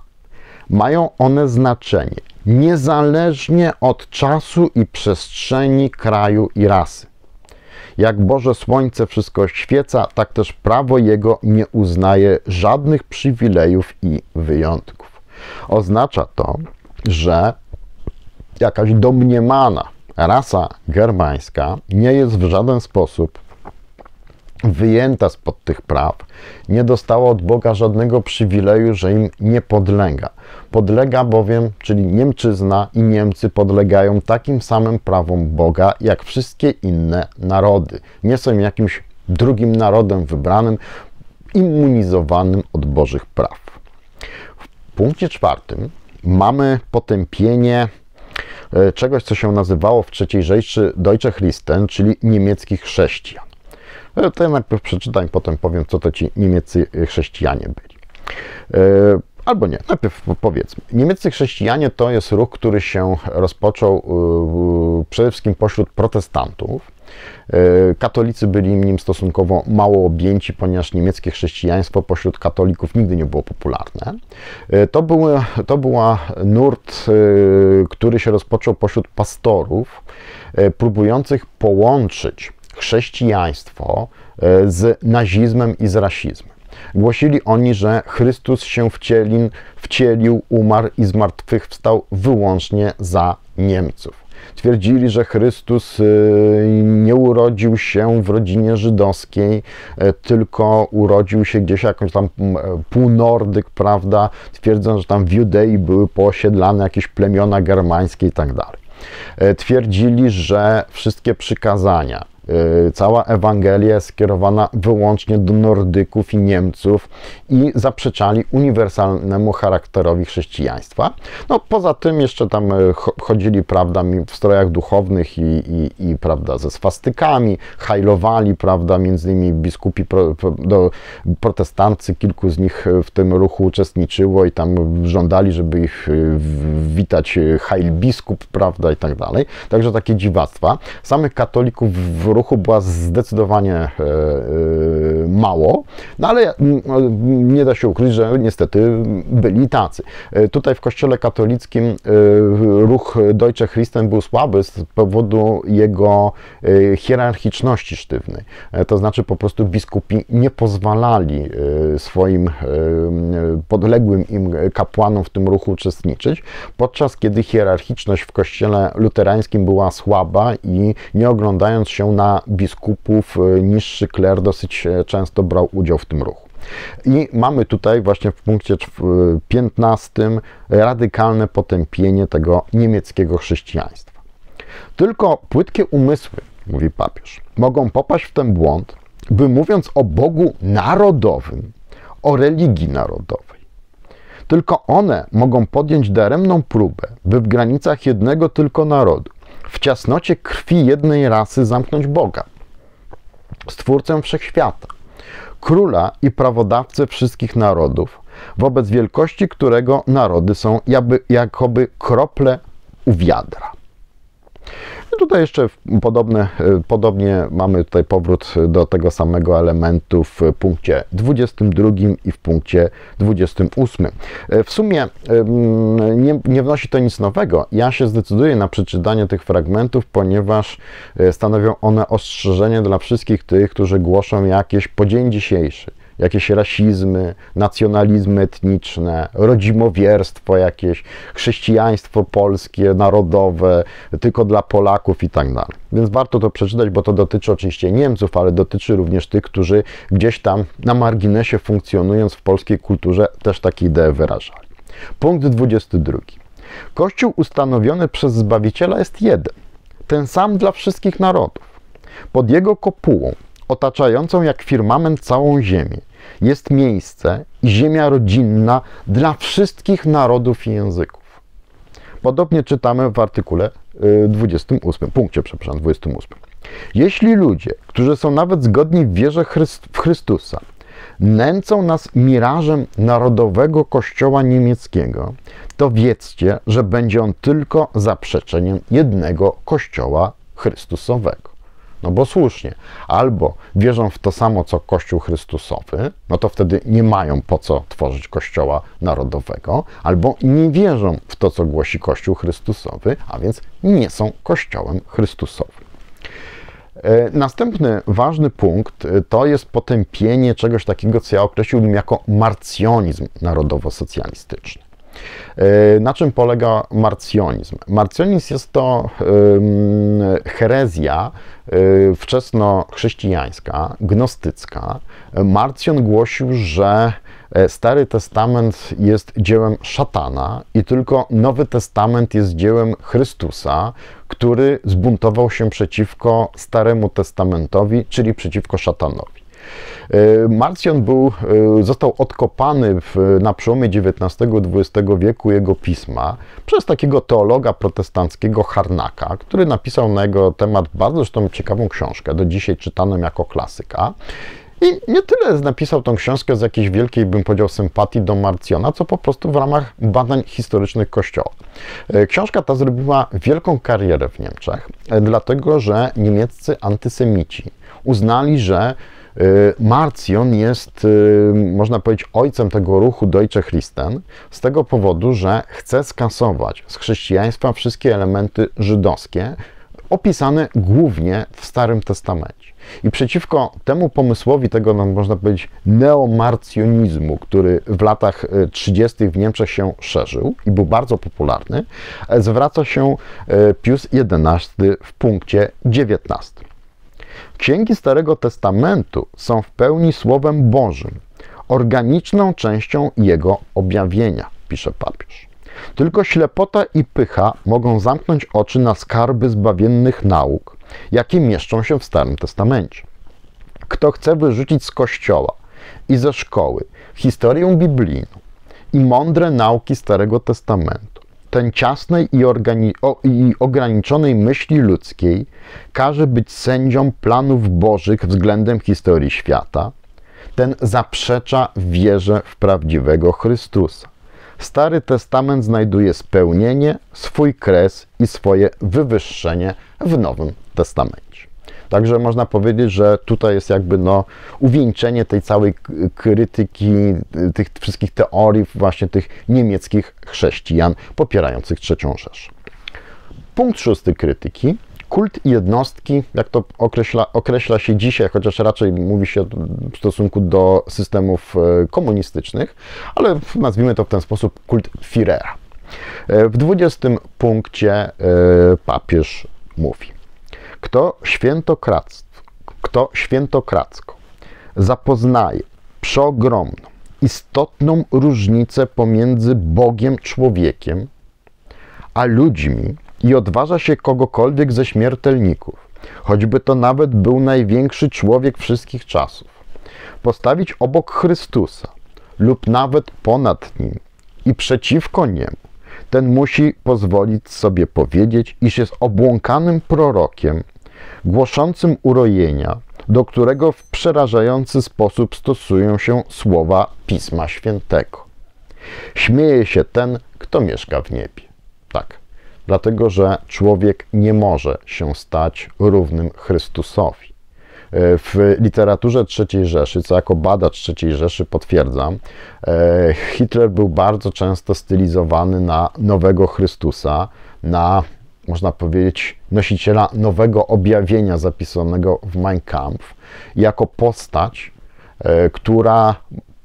Mają one znaczenie niezależnie od czasu i przestrzeni kraju i rasy. Jak Boże Słońce wszystko świeca, tak też prawo Jego nie uznaje żadnych przywilejów i wyjątków. Oznacza to, że jakaś domniemana rasa germańska nie jest w żaden sposób wyjęta spod tych praw, nie dostała od Boga żadnego przywileju, że im nie podlega. Podlega bowiem, czyli Niemczyzna i Niemcy podlegają takim samym prawom Boga, jak wszystkie inne narody. Nie są jakimś drugim narodem wybranym, immunizowanym od Bożych praw. W punkcie czwartym mamy potępienie e, czegoś, co się nazywało w III Rzeszy Deutsche Christen, czyli niemieckich chrześcijan. E, to ja najpierw przeczytam, potem powiem, co to ci niemieccy chrześcijanie byli. E, albo nie, najpierw powiedzmy. Niemieccy chrześcijanie to jest ruch, który się rozpoczął e, przede wszystkim pośród protestantów. Katolicy byli nim stosunkowo mało objęci, ponieważ niemieckie chrześcijaństwo pośród katolików nigdy nie było popularne. To, były, to była nurt, który się rozpoczął pośród pastorów, próbujących połączyć chrześcijaństwo e, z nazizmem i z rasizmem. Głosili oni, że Chrystus się wcielin, wcielił, umarł i zmartwychwstał wyłącznie za Niemców. Twierdzili, że Chrystus e, nie urodził się w rodzinie żydowskiej, e, tylko urodził się gdzieś jakąś tam półnordyk, prawda? Twierdzą, że tam w Judei były posiedlane jakieś plemiona germańskie i tak dalej. Twierdzili, że wszystkie przykazania, Y, cała Ewangelia jest skierowana wyłącznie do Nordyków i Niemców i zaprzeczali uniwersalnemu charakterowi chrześcijaństwa. No, poza tym jeszcze tam y, chodzili, prawda, w strojach duchownych i, i, i prawda, ze swastykami, hajlowali, prawda, między innymi biskupi pro, pro, do, protestancy, kilku z nich y, w tym ruchu uczestniczyło i tam żądali, żeby ich witać hajl biskup, prawda, i tak dalej. Także takie dziwactwa. Samych katolików w ruchu była zdecydowanie e, e, mało, no ale nie da się ukryć, że niestety byli tacy. E, tutaj w kościele katolickim ruch Deutsche Christen był słaby z powodu jego hierarchiczności sztywnej. To znaczy po prostu biskupi nie pozwalali swoim podległym im kapłanom w tym ruchu uczestniczyć, podczas kiedy hierarchiczność w kościele luterańskim była słaba i nie oglądając się na na biskupów, e, niższy kler dosyć e, często brał udział w tym ruchu. I mamy tutaj właśnie w punkcie 15 e, radykalne potępienie tego niemieckiego chrześcijaństwa. Tylko płytkie umysły, mówi papież, mogą popaść w ten błąd, by mówiąc o Bogu narodowym, o religii narodowej. Tylko one mogą podjąć daremną próbę, by w granicach jednego tylko narodu, w ciasnocie krwi jednej rasy zamknąć Boga, Stwórcę Wszechświata, Króla i Prawodawcę wszystkich narodów, wobec wielkości którego narody są jakby, jakoby krople u wiadra. I znaczy, tutaj jeszcze podobne, e, podobnie mamy tutaj powrót do tego samego elementu w punkcie 22 i w punkcie 28. E, w sumie nie, nie wnosi to nic nowego. Ja się zdecyduję na przeczytanie tych fragmentów, ponieważ e, stanowią one ostrzeżenie dla wszystkich tych, którzy głoszą jakieś po dzień dzisiejszy jakieś rasizmy, nacjonalizmy etniczne, rodzimowierstwo jakieś, chrześcijaństwo polskie, narodowe, tylko dla Polaków i tak dalej. Więc warto to przeczytać, bo to dotyczy oczywiście Niemców, ale dotyczy również tych, którzy gdzieś tam na marginesie funkcjonując w polskiej kulturze też takie idee wyrażali. Punkt 22. Kościół ustanowiony przez Zbawiciela jest jeden, ten sam dla wszystkich narodów. Pod jego kopułą otaczającą jak firmament całą Ziemię. Jest miejsce i ziemia rodzinna dla wszystkich narodów i języków. Podobnie czytamy w artykule 28, y, punkcie, przepraszam, 28. Jeśli ludzie, którzy są nawet zgodni w wierze Chryst w Chrystusa, nęcą nas mirażem Narodowego Kościoła Niemieckiego, to wiedzcie, że będzie on tylko zaprzeczeniem jednego Kościoła Chrystusowego no bo słusznie, albo wierzą w to samo, co Kościół Chrystusowy, no to wtedy nie mają po co tworzyć Kościoła Narodowego, albo nie wierzą w to, co głosi Kościół Chrystusowy, a więc nie są Kościołem Chrystusowym. E, następny ważny punkt e, to jest potępienie czegoś takiego, co ja określiłbym jako marcjonizm narodowo-socjalistyczny. E, na czym polega marcjonizm? Marcjonizm jest to herezja e, wczesnochrześcijańska, gnostycka. Marcjon głosił, że e, Stary Testament jest dziełem szatana i tylko Nowy Testament jest dziełem Chrystusa, który zbuntował się przeciwko Staremu Testamentowi, czyli przeciwko szatanowi. E, Marcjan był, e, został odkopany w, na przełomie XIX-XX wieku jego pisma przez takiego teologa protestanckiego Harnaka, który napisał na jego temat bardzo zresztą ciekawą książkę, do dzisiaj czytaną jako klasyka. I nie tyle napisał tą książkę z jakiejś wielkiej, bym powiedział, sympatii do Marcjona, co po prostu w ramach badań historycznych Kościoła. E, książka ta zrobiła wielką karierę w Niemczech, dlatego że niemieccy antysemici uznali, że Y, Marcion jest, y, można powiedzieć, ojcem tego ruchu Deutsche Christen z tego powodu, że chce skasować z chrześcijaństwa wszystkie elementy żydowskie, opisane głównie w Starym Testamencie. I przeciwko temu pomysłowi tego, no, można powiedzieć, neomarcjonizmu, który w latach 30. Y, w Niemczech się szerzył i był bardzo popularny, e, zwraca się Pius XI w punkcie 19. Księgi Starego Testamentu są w pełni Słowem Bożym, organiczną częścią Jego objawienia, pisze papież. Tylko ślepota i pycha mogą zamknąć oczy na skarby zbawiennych nauk, jakie mieszczą się w Starym Testamencie. Kto chce wyrzucić z kościoła i ze szkoły historię biblijną i mądre nauki Starego Testamentu, ten ciasnej i, o, i ograniczonej myśli ludzkiej każe być sędzią planów bożych względem historii świata, ten zaprzecza wierze w prawdziwego Chrystusa. Stary Testament znajduje spełnienie, swój kres i swoje wywyższenie w Nowym Testamencie. Także można powiedzieć, że tutaj jest jakby no, uwieńczenie tej całej krytyki, y, tych wszystkich teorii właśnie tych niemieckich chrześcijan popierających trzecią Rzeszę. Punkt szósty krytyki kult jednostki, jak to określa, określa się dzisiaj, chociaż raczej mówi się w stosunku do systemów y, komunistycznych, ale nazwijmy to w ten sposób kult Firera. E, w 20 punkcie e, papież mówi. Kto świętokradztwo, kto świętokradzko zapoznaje przeogromną, istotną różnicę pomiędzy Bogiem człowiekiem a ludźmi i odważa się kogokolwiek ze śmiertelników, choćby to nawet był największy człowiek wszystkich czasów, postawić obok Chrystusa lub nawet ponad nim i przeciwko niemu, ten musi pozwolić sobie powiedzieć, iż jest obłąkanym prorokiem głoszącym urojenia, do którego w przerażający sposób stosują się słowa Pisma Świętego. Śmieje się ten, kto mieszka w niebie. Tak, dlatego że człowiek nie może się stać równym Chrystusowi e, w literaturze III Rzeszy, co jako badacz III Rzeszy potwierdzam, e, Hitler był bardzo często stylizowany na nowego Chrystusa, na można powiedzieć, nosiciela nowego objawienia zapisanego w Mein Kampf, jako postać, e, która,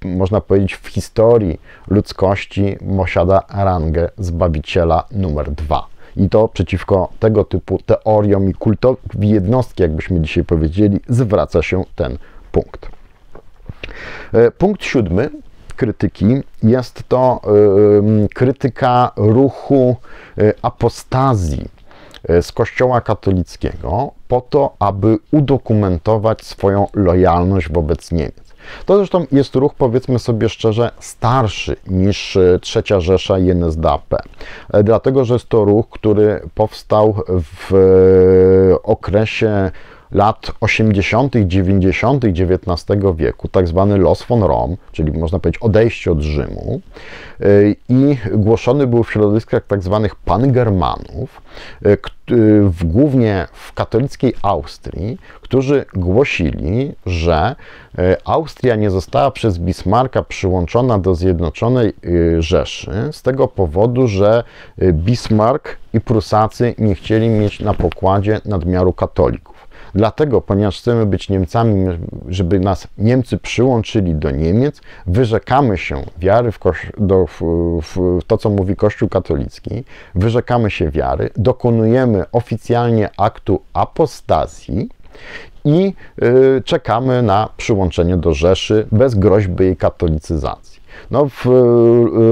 można powiedzieć, w historii ludzkości posiada rangę Zbawiciela numer dwa. I to przeciwko tego typu teoriom i kultowi jednostki, jakbyśmy dzisiaj powiedzieli, zwraca się ten punkt. E, punkt siódmy krytyki. Jest to krytyka ruchu y, apostazji y, z Kościoła katolickiego po to, aby udokumentować swoją lojalność wobec Niemiec. To zresztą jest ruch, powiedzmy sobie szczerze, starszy niż y, Trzecia Rzesza i NSDAP, e, dlatego że jest to ruch, który powstał w okresie lat 80., 90. XIX wieku, tak zwany los von Rom, czyli można powiedzieć odejście od Rzymu, y, i głoszony był w środowiskach tak zwanych pangermanów, y, w, głównie w katolickiej Austrii, którzy głosili, że y, Austria nie została przez Bismarcka przyłączona do Zjednoczonej Rzeszy z tego powodu, że Bismarck i Prusacy nie chcieli mieć na pokładzie nadmiaru katolików. Dlatego, ponieważ chcemy być Niemcami, żeby nas Niemcy przyłączyli do Niemiec, wyrzekamy się wiary w, do, w, w to, co mówi Kościół katolicki, wyrzekamy się wiary, dokonujemy oficjalnie aktu apostazji i y, czekamy na przyłączenie do Rzeszy bez groźby jej katolicyzacji. No, w, e,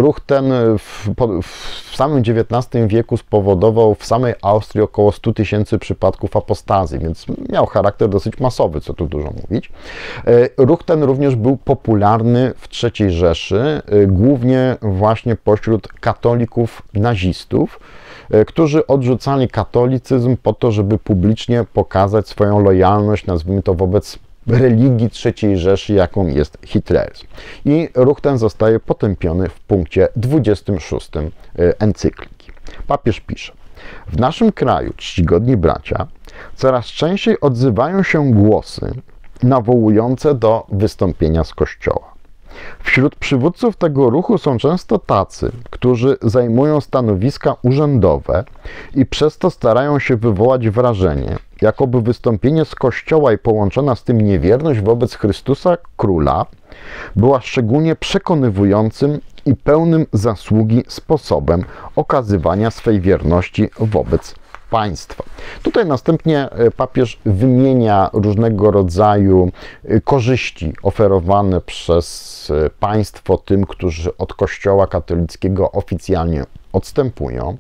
ruch ten w, w samym XIX wieku spowodował w samej Austrii około 100 tysięcy przypadków apostazji, więc miał charakter dosyć masowy, co tu dużo mówić. E, ruch ten również był popularny w III Rzeszy, e, głównie właśnie pośród katolików nazistów, którzy odrzucali katolicyzm po to, żeby publicznie pokazać swoją lojalność, nazwijmy to, wobec religii III Rzeszy, jaką jest Hitlerz. I ruch ten zostaje potępiony w punkcie 26 e, encykliki. Papież pisze: W naszym kraju, czcigodni bracia, coraz częściej odzywają się głosy nawołujące do wystąpienia z kościoła. Wśród przywódców tego ruchu są często tacy, którzy zajmują stanowiska urzędowe i przez to starają się wywołać wrażenie, jakoby wystąpienie z Kościoła i połączona z tym niewierność wobec Chrystusa Króla była szczególnie przekonywującym i pełnym zasługi sposobem okazywania swej wierności wobec państwa. Tutaj następnie e, papież wymienia różnego rodzaju e, korzyści oferowane przez e, państwo tym, którzy od Kościoła katolickiego oficjalnie odstępują.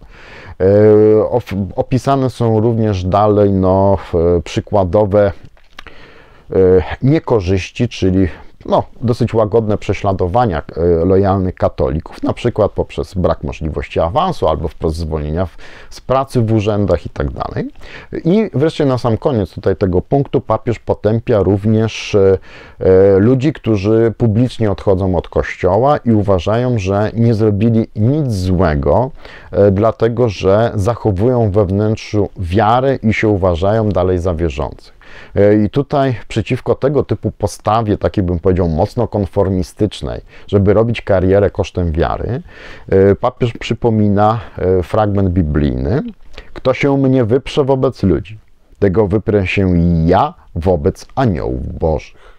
Opisane są również dalej no, przykładowe niekorzyści, czyli no, dosyć łagodne prześladowania e, lojalnych katolików, na przykład poprzez brak możliwości awansu albo wprost zwolnienia z pracy w urzędach itd. Tak I wreszcie na sam koniec tutaj tego punktu papież potępia również e, e, ludzi, którzy publicznie odchodzą od kościoła i uważają, że nie zrobili nic złego, dlatego że zachowują we wnętrzu wiary i się uważają dalej za wierzących. E, I tutaj przeciwko tego typu postawie, takiej bym powiedział mocno konformistycznej, żeby robić karierę kosztem wiary, e, papież przypomina e, fragment biblijny: Kto się mnie wyprze wobec ludzi, tego wyprę się ja wobec aniołów bożych.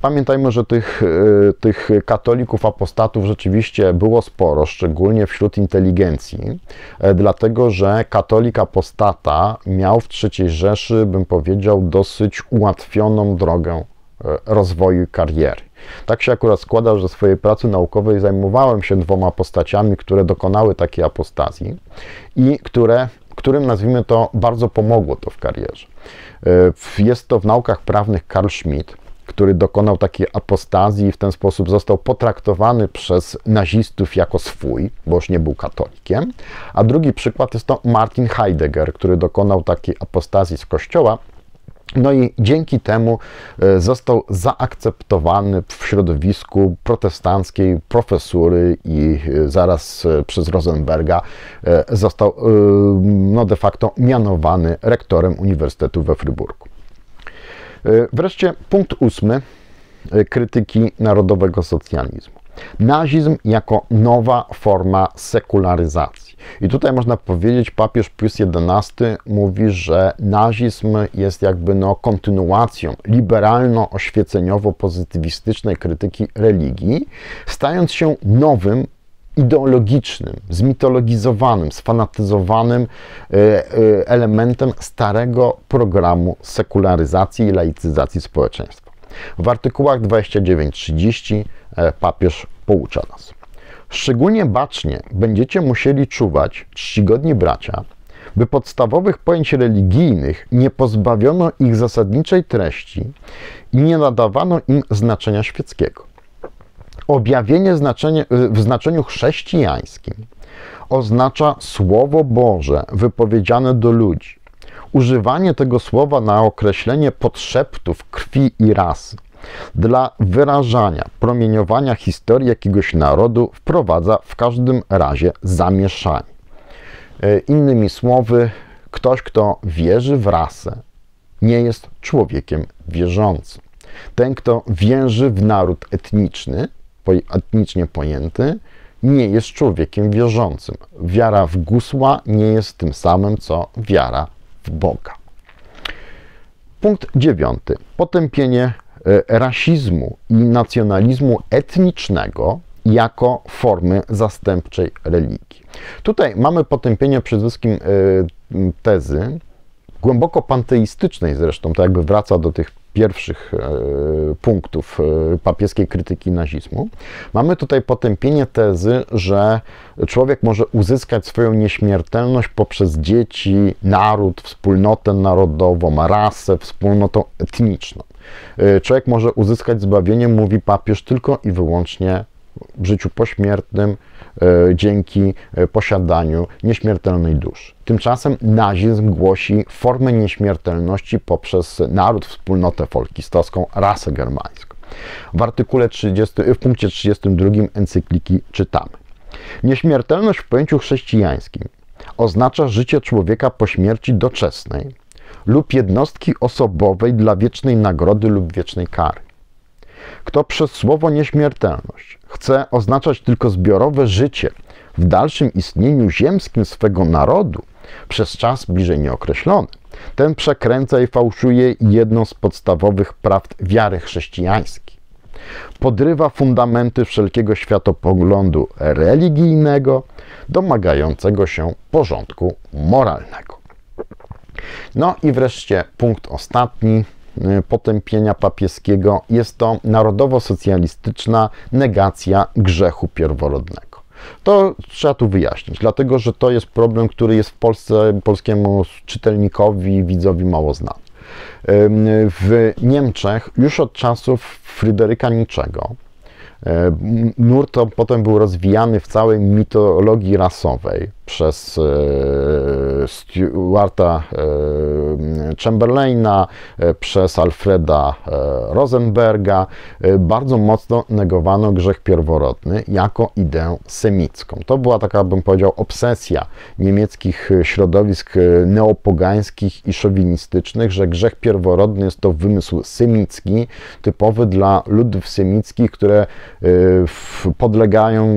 Pamiętajmy, że tych, e, tych katolików, apostatów rzeczywiście było sporo, szczególnie wśród inteligencji, e, dlatego że katolik apostata miał w III Rzeszy, bym powiedział, dosyć ułatwioną drogę e, rozwoju kariery. Tak się akurat składa, że swojej pracy naukowej zajmowałem się dwoma postaciami, które dokonały takiej apostazji i które, którym nazwijmy to bardzo pomogło to w karierze. Jest to w naukach prawnych Karl Schmidt, który dokonał takiej apostazji i w ten sposób został potraktowany przez nazistów jako swój, bo już nie był katolikiem. A drugi przykład jest to Martin Heidegger, który dokonał takiej apostazji z kościoła, no i dzięki temu e, został zaakceptowany w środowisku protestanckiej profesury i e, zaraz e, przez Rosenberga został no de facto mianowany rektorem Uniwersytetu we Fryburgu. E, wreszcie punkt ósmy e, krytyki narodowego socjalizmu. Nazizm jako nowa forma sekularyzacji. I tutaj można powiedzieć, papież Pius XI mówi, że nazizm jest jakby no kontynuacją liberalno-oświeceniowo-pozytywistycznej krytyki religii, stając się nowym ideologicznym, zmitologizowanym, sfanatyzowanym e, e, elementem starego programu sekularyzacji i laicyzacji społeczeństwa. W artykułach 29-30 e, papież poucza nas. Szczególnie bacznie będziecie musieli czuwać, czcigodni bracia, by podstawowych pojęć religijnych nie pozbawiono ich zasadniczej treści i nie nadawano im znaczenia świeckiego. Objawienie znaczenie, w znaczeniu chrześcijańskim oznacza Słowo Boże wypowiedziane do ludzi. Używanie tego słowa na określenie podszeptów krwi i rasy dla wyrażania, promieniowania historii jakiegoś narodu wprowadza w każdym razie zamieszanie. E, innymi słowy, ktoś, kto wierzy w rasę, nie jest człowiekiem wierzącym. Ten, kto wierzy w naród etniczny, etnicznie pojęty, nie jest człowiekiem wierzącym. Wiara w gusła nie jest tym samym, co wiara w Boga. Punkt dziewiąty. Potępienie e, rasizmu i nacjonalizmu etnicznego jako formy zastępczej religii. Tutaj mamy potępienie przede wszystkim e, tezy, głęboko panteistycznej zresztą, to jakby wraca do tych pierwszych e, punktów e, papieskiej krytyki nazizmu, mamy tutaj potępienie tezy, że człowiek może uzyskać swoją nieśmiertelność poprzez dzieci, naród, wspólnotę narodową, rasę, wspólnotę etniczną. E, człowiek może uzyskać zbawienie, mówi papież, tylko i wyłącznie w życiu pośmiertnym, E, dzięki e, posiadaniu nieśmiertelnej duszy. Tymczasem nazizm głosi formę nieśmiertelności poprzez naród, wspólnotę folkistowską, rasę germańską. W artykule 30, w punkcie 32 encykliki czytamy: Nieśmiertelność w pojęciu chrześcijańskim oznacza życie człowieka po śmierci doczesnej lub jednostki osobowej dla wiecznej nagrody lub wiecznej kary. Kto przez słowo nieśmiertelność chce oznaczać tylko zbiorowe życie w dalszym istnieniu ziemskim swego narodu przez czas bliżej nieokreślony, ten przekręca i fałszuje jedną z podstawowych prawd wiary chrześcijańskiej. Podrywa fundamenty wszelkiego światopoglądu religijnego, domagającego się porządku moralnego. No i wreszcie punkt ostatni, Y, potępienia papieskiego. Jest to narodowo-socjalistyczna negacja grzechu pierworodnego. To trzeba tu wyjaśnić, dlatego że to jest problem, który jest w Polsce polskiemu czytelnikowi, widzowi mało znany. W Niemczech już od czasów Fryderyka Niczego y, nurt potem był rozwijany w całej mitologii rasowej przez e, Stuarta e, Chamberlaina, e, przez Alfreda Rosenberga, bardzo mocno negowano grzech pierworodny jako ideę semicką. To była taka, bym powiedział, obsesja niemieckich środowisk neopogańskich i szowinistycznych, że grzech pierworodny jest to wymysł semicki, typowy dla ludów semickich, które podlegają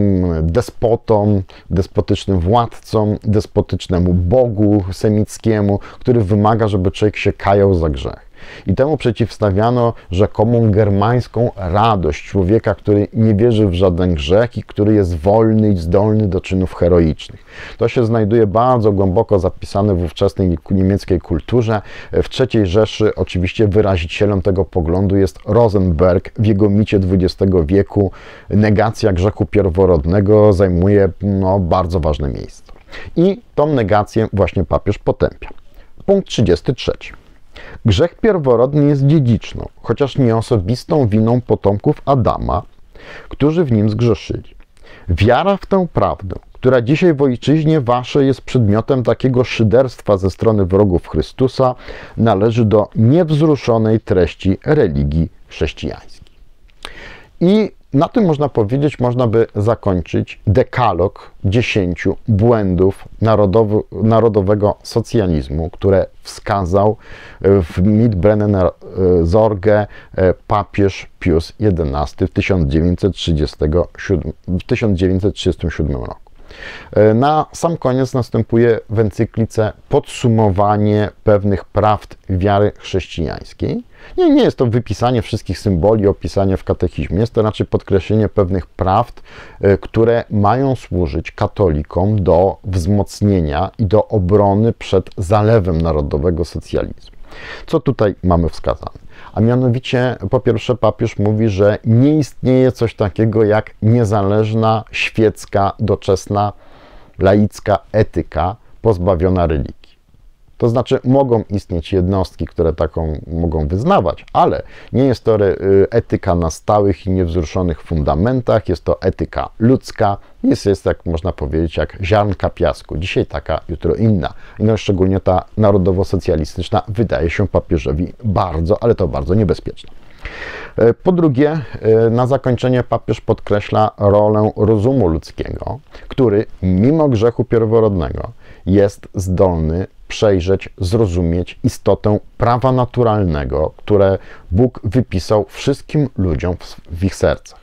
despotom, despotycznym władcom, despotycznemu Bogu semickiemu, który wymaga, żeby człowiek się kajał za grzech. I temu przeciwstawiano rzekomą germańską radość człowieka, który nie wierzy w żaden grzech i który jest wolny i zdolny do czynów heroicznych. To się znajduje bardzo głęboko zapisane w ówczesnej niemieckiej kulturze. W III Rzeszy oczywiście wyrazicielem tego poglądu jest Rosenberg. W jego micie XX wieku negacja grzechu pierworodnego zajmuje no, bardzo ważne miejsce. I tą negację właśnie papież potępia. Punkt 33. Grzech pierworodny jest dziedziczną, chociaż nie osobistą winą potomków Adama, którzy w nim zgrzeszyli. Wiara w tę prawdę, która dzisiaj w ojczyźnie waszej jest przedmiotem takiego szyderstwa ze strony wrogów Chrystusa, należy do niewzruszonej treści religii chrześcijańskiej. I na tym można powiedzieć, można by zakończyć dekalog dziesięciu błędów narodowy, narodowego socjalizmu, które wskazał e, w Mitbrenner e, Zorge e, papież Pius XI w 1937, w 1937 roku. E, na sam koniec następuje w encyklice podsumowanie pewnych prawd wiary chrześcijańskiej. Nie, nie jest to wypisanie wszystkich symboli, opisanie w katechizmie, jest to raczej podkreślenie pewnych prawd, e, które mają służyć katolikom do wzmocnienia i do obrony przed zalewem narodowego socjalizmu. Co tutaj mamy wskazane? a mianowicie po pierwsze papież mówi, że nie istnieje coś takiego jak niezależna, świecka, doczesna, laicka etyka pozbawiona religii. To znaczy, mogą istnieć jednostki, które taką mogą wyznawać, ale nie jest to y, etyka na stałych i niewzruszonych fundamentach, jest to etyka ludzka, jest, jest jak można powiedzieć, jak ziarnka piasku. Dzisiaj taka, jutro inna. no, szczególnie ta narodowo-socjalistyczna wydaje się papieżowi bardzo, ale to bardzo niebezpieczna. Y, po drugie, y, na zakończenie papież podkreśla rolę rozumu ludzkiego, który mimo grzechu pierworodnego jest zdolny przejrzeć, zrozumieć istotę prawa naturalnego, które Bóg wypisał wszystkim ludziom w ich sercach.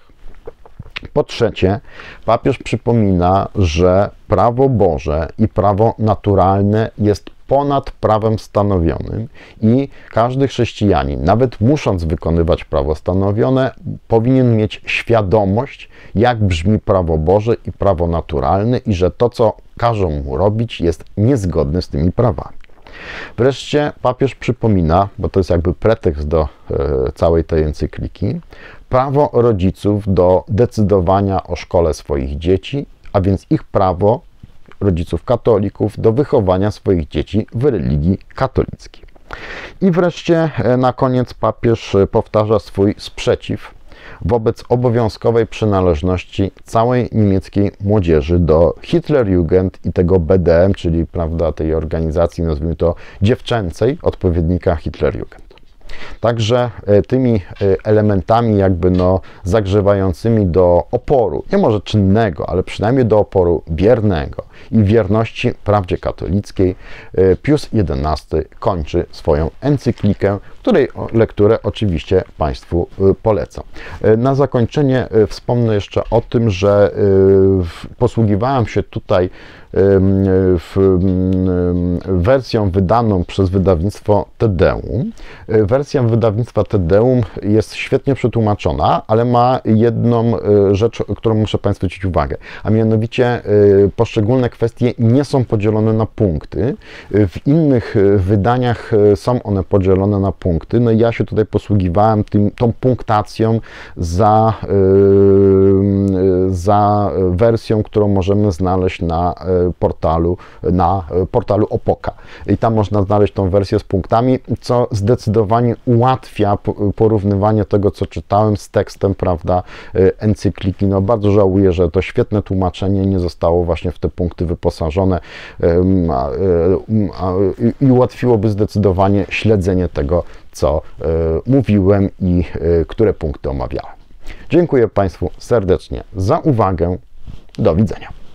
Po trzecie, papież przypomina, że prawo Boże i prawo naturalne jest ponad prawem stanowionym i każdy chrześcijanin, nawet musząc wykonywać prawo stanowione, powinien mieć świadomość, jak brzmi prawo Boże i prawo naturalne i że to, co każą mu robić, jest niezgodne z tymi prawami. Wreszcie papież przypomina, bo to jest jakby pretekst do e, całej tej encykliki, prawo rodziców do decydowania o szkole swoich dzieci, a więc ich prawo rodziców katolików do wychowania swoich dzieci w religii katolickiej. I wreszcie e, na koniec papież e, powtarza swój sprzeciw wobec obowiązkowej przynależności całej niemieckiej młodzieży do Hitlerjugend i tego BDM, czyli prawda, tej organizacji, nazwijmy to dziewczęcej, odpowiednika Hitlerjugend. Także e, tymi elementami jakby no zagrzewającymi do oporu, nie może czynnego, ale przynajmniej do oporu biernego, i wierności prawdzie katolickiej, e, Pius XI kończy swoją encyklikę, której lekturę oczywiście Państwu e, polecam. E, na zakończenie wspomnę jeszcze o tym, że posługiwałem się tutaj mm, wersją wydaną przez wydawnictwo Tedeum. Wersja wydawnictwa Tedeum jest świetnie przetłumaczona, ale ma jedną rzecz, którą muszę Państwu zwrócić uwagę, a mianowicie poszczególne pewne kwestie nie są podzielone na punkty. W innych e, wydaniach e, są one podzielone na punkty. No i ja się tutaj posługiwałem tym, tą punktacją za, e, za wersją, którą możemy znaleźć na portalu, na portalu Opoka. I tam można znaleźć tą wersję z punktami, co zdecydowanie ułatwia porównywanie tego, co czytałem z tekstem, prawda, encykliki. No bardzo żałuję, że to świetne tłumaczenie nie zostało właśnie w te punkty produkty wyposażone e, i ułatwiłoby zdecydowanie śledzenie tego, co e, mówiłem i e, które punkty omawiałem. Dziękuję Państwu serdecznie za uwagę. Do widzenia.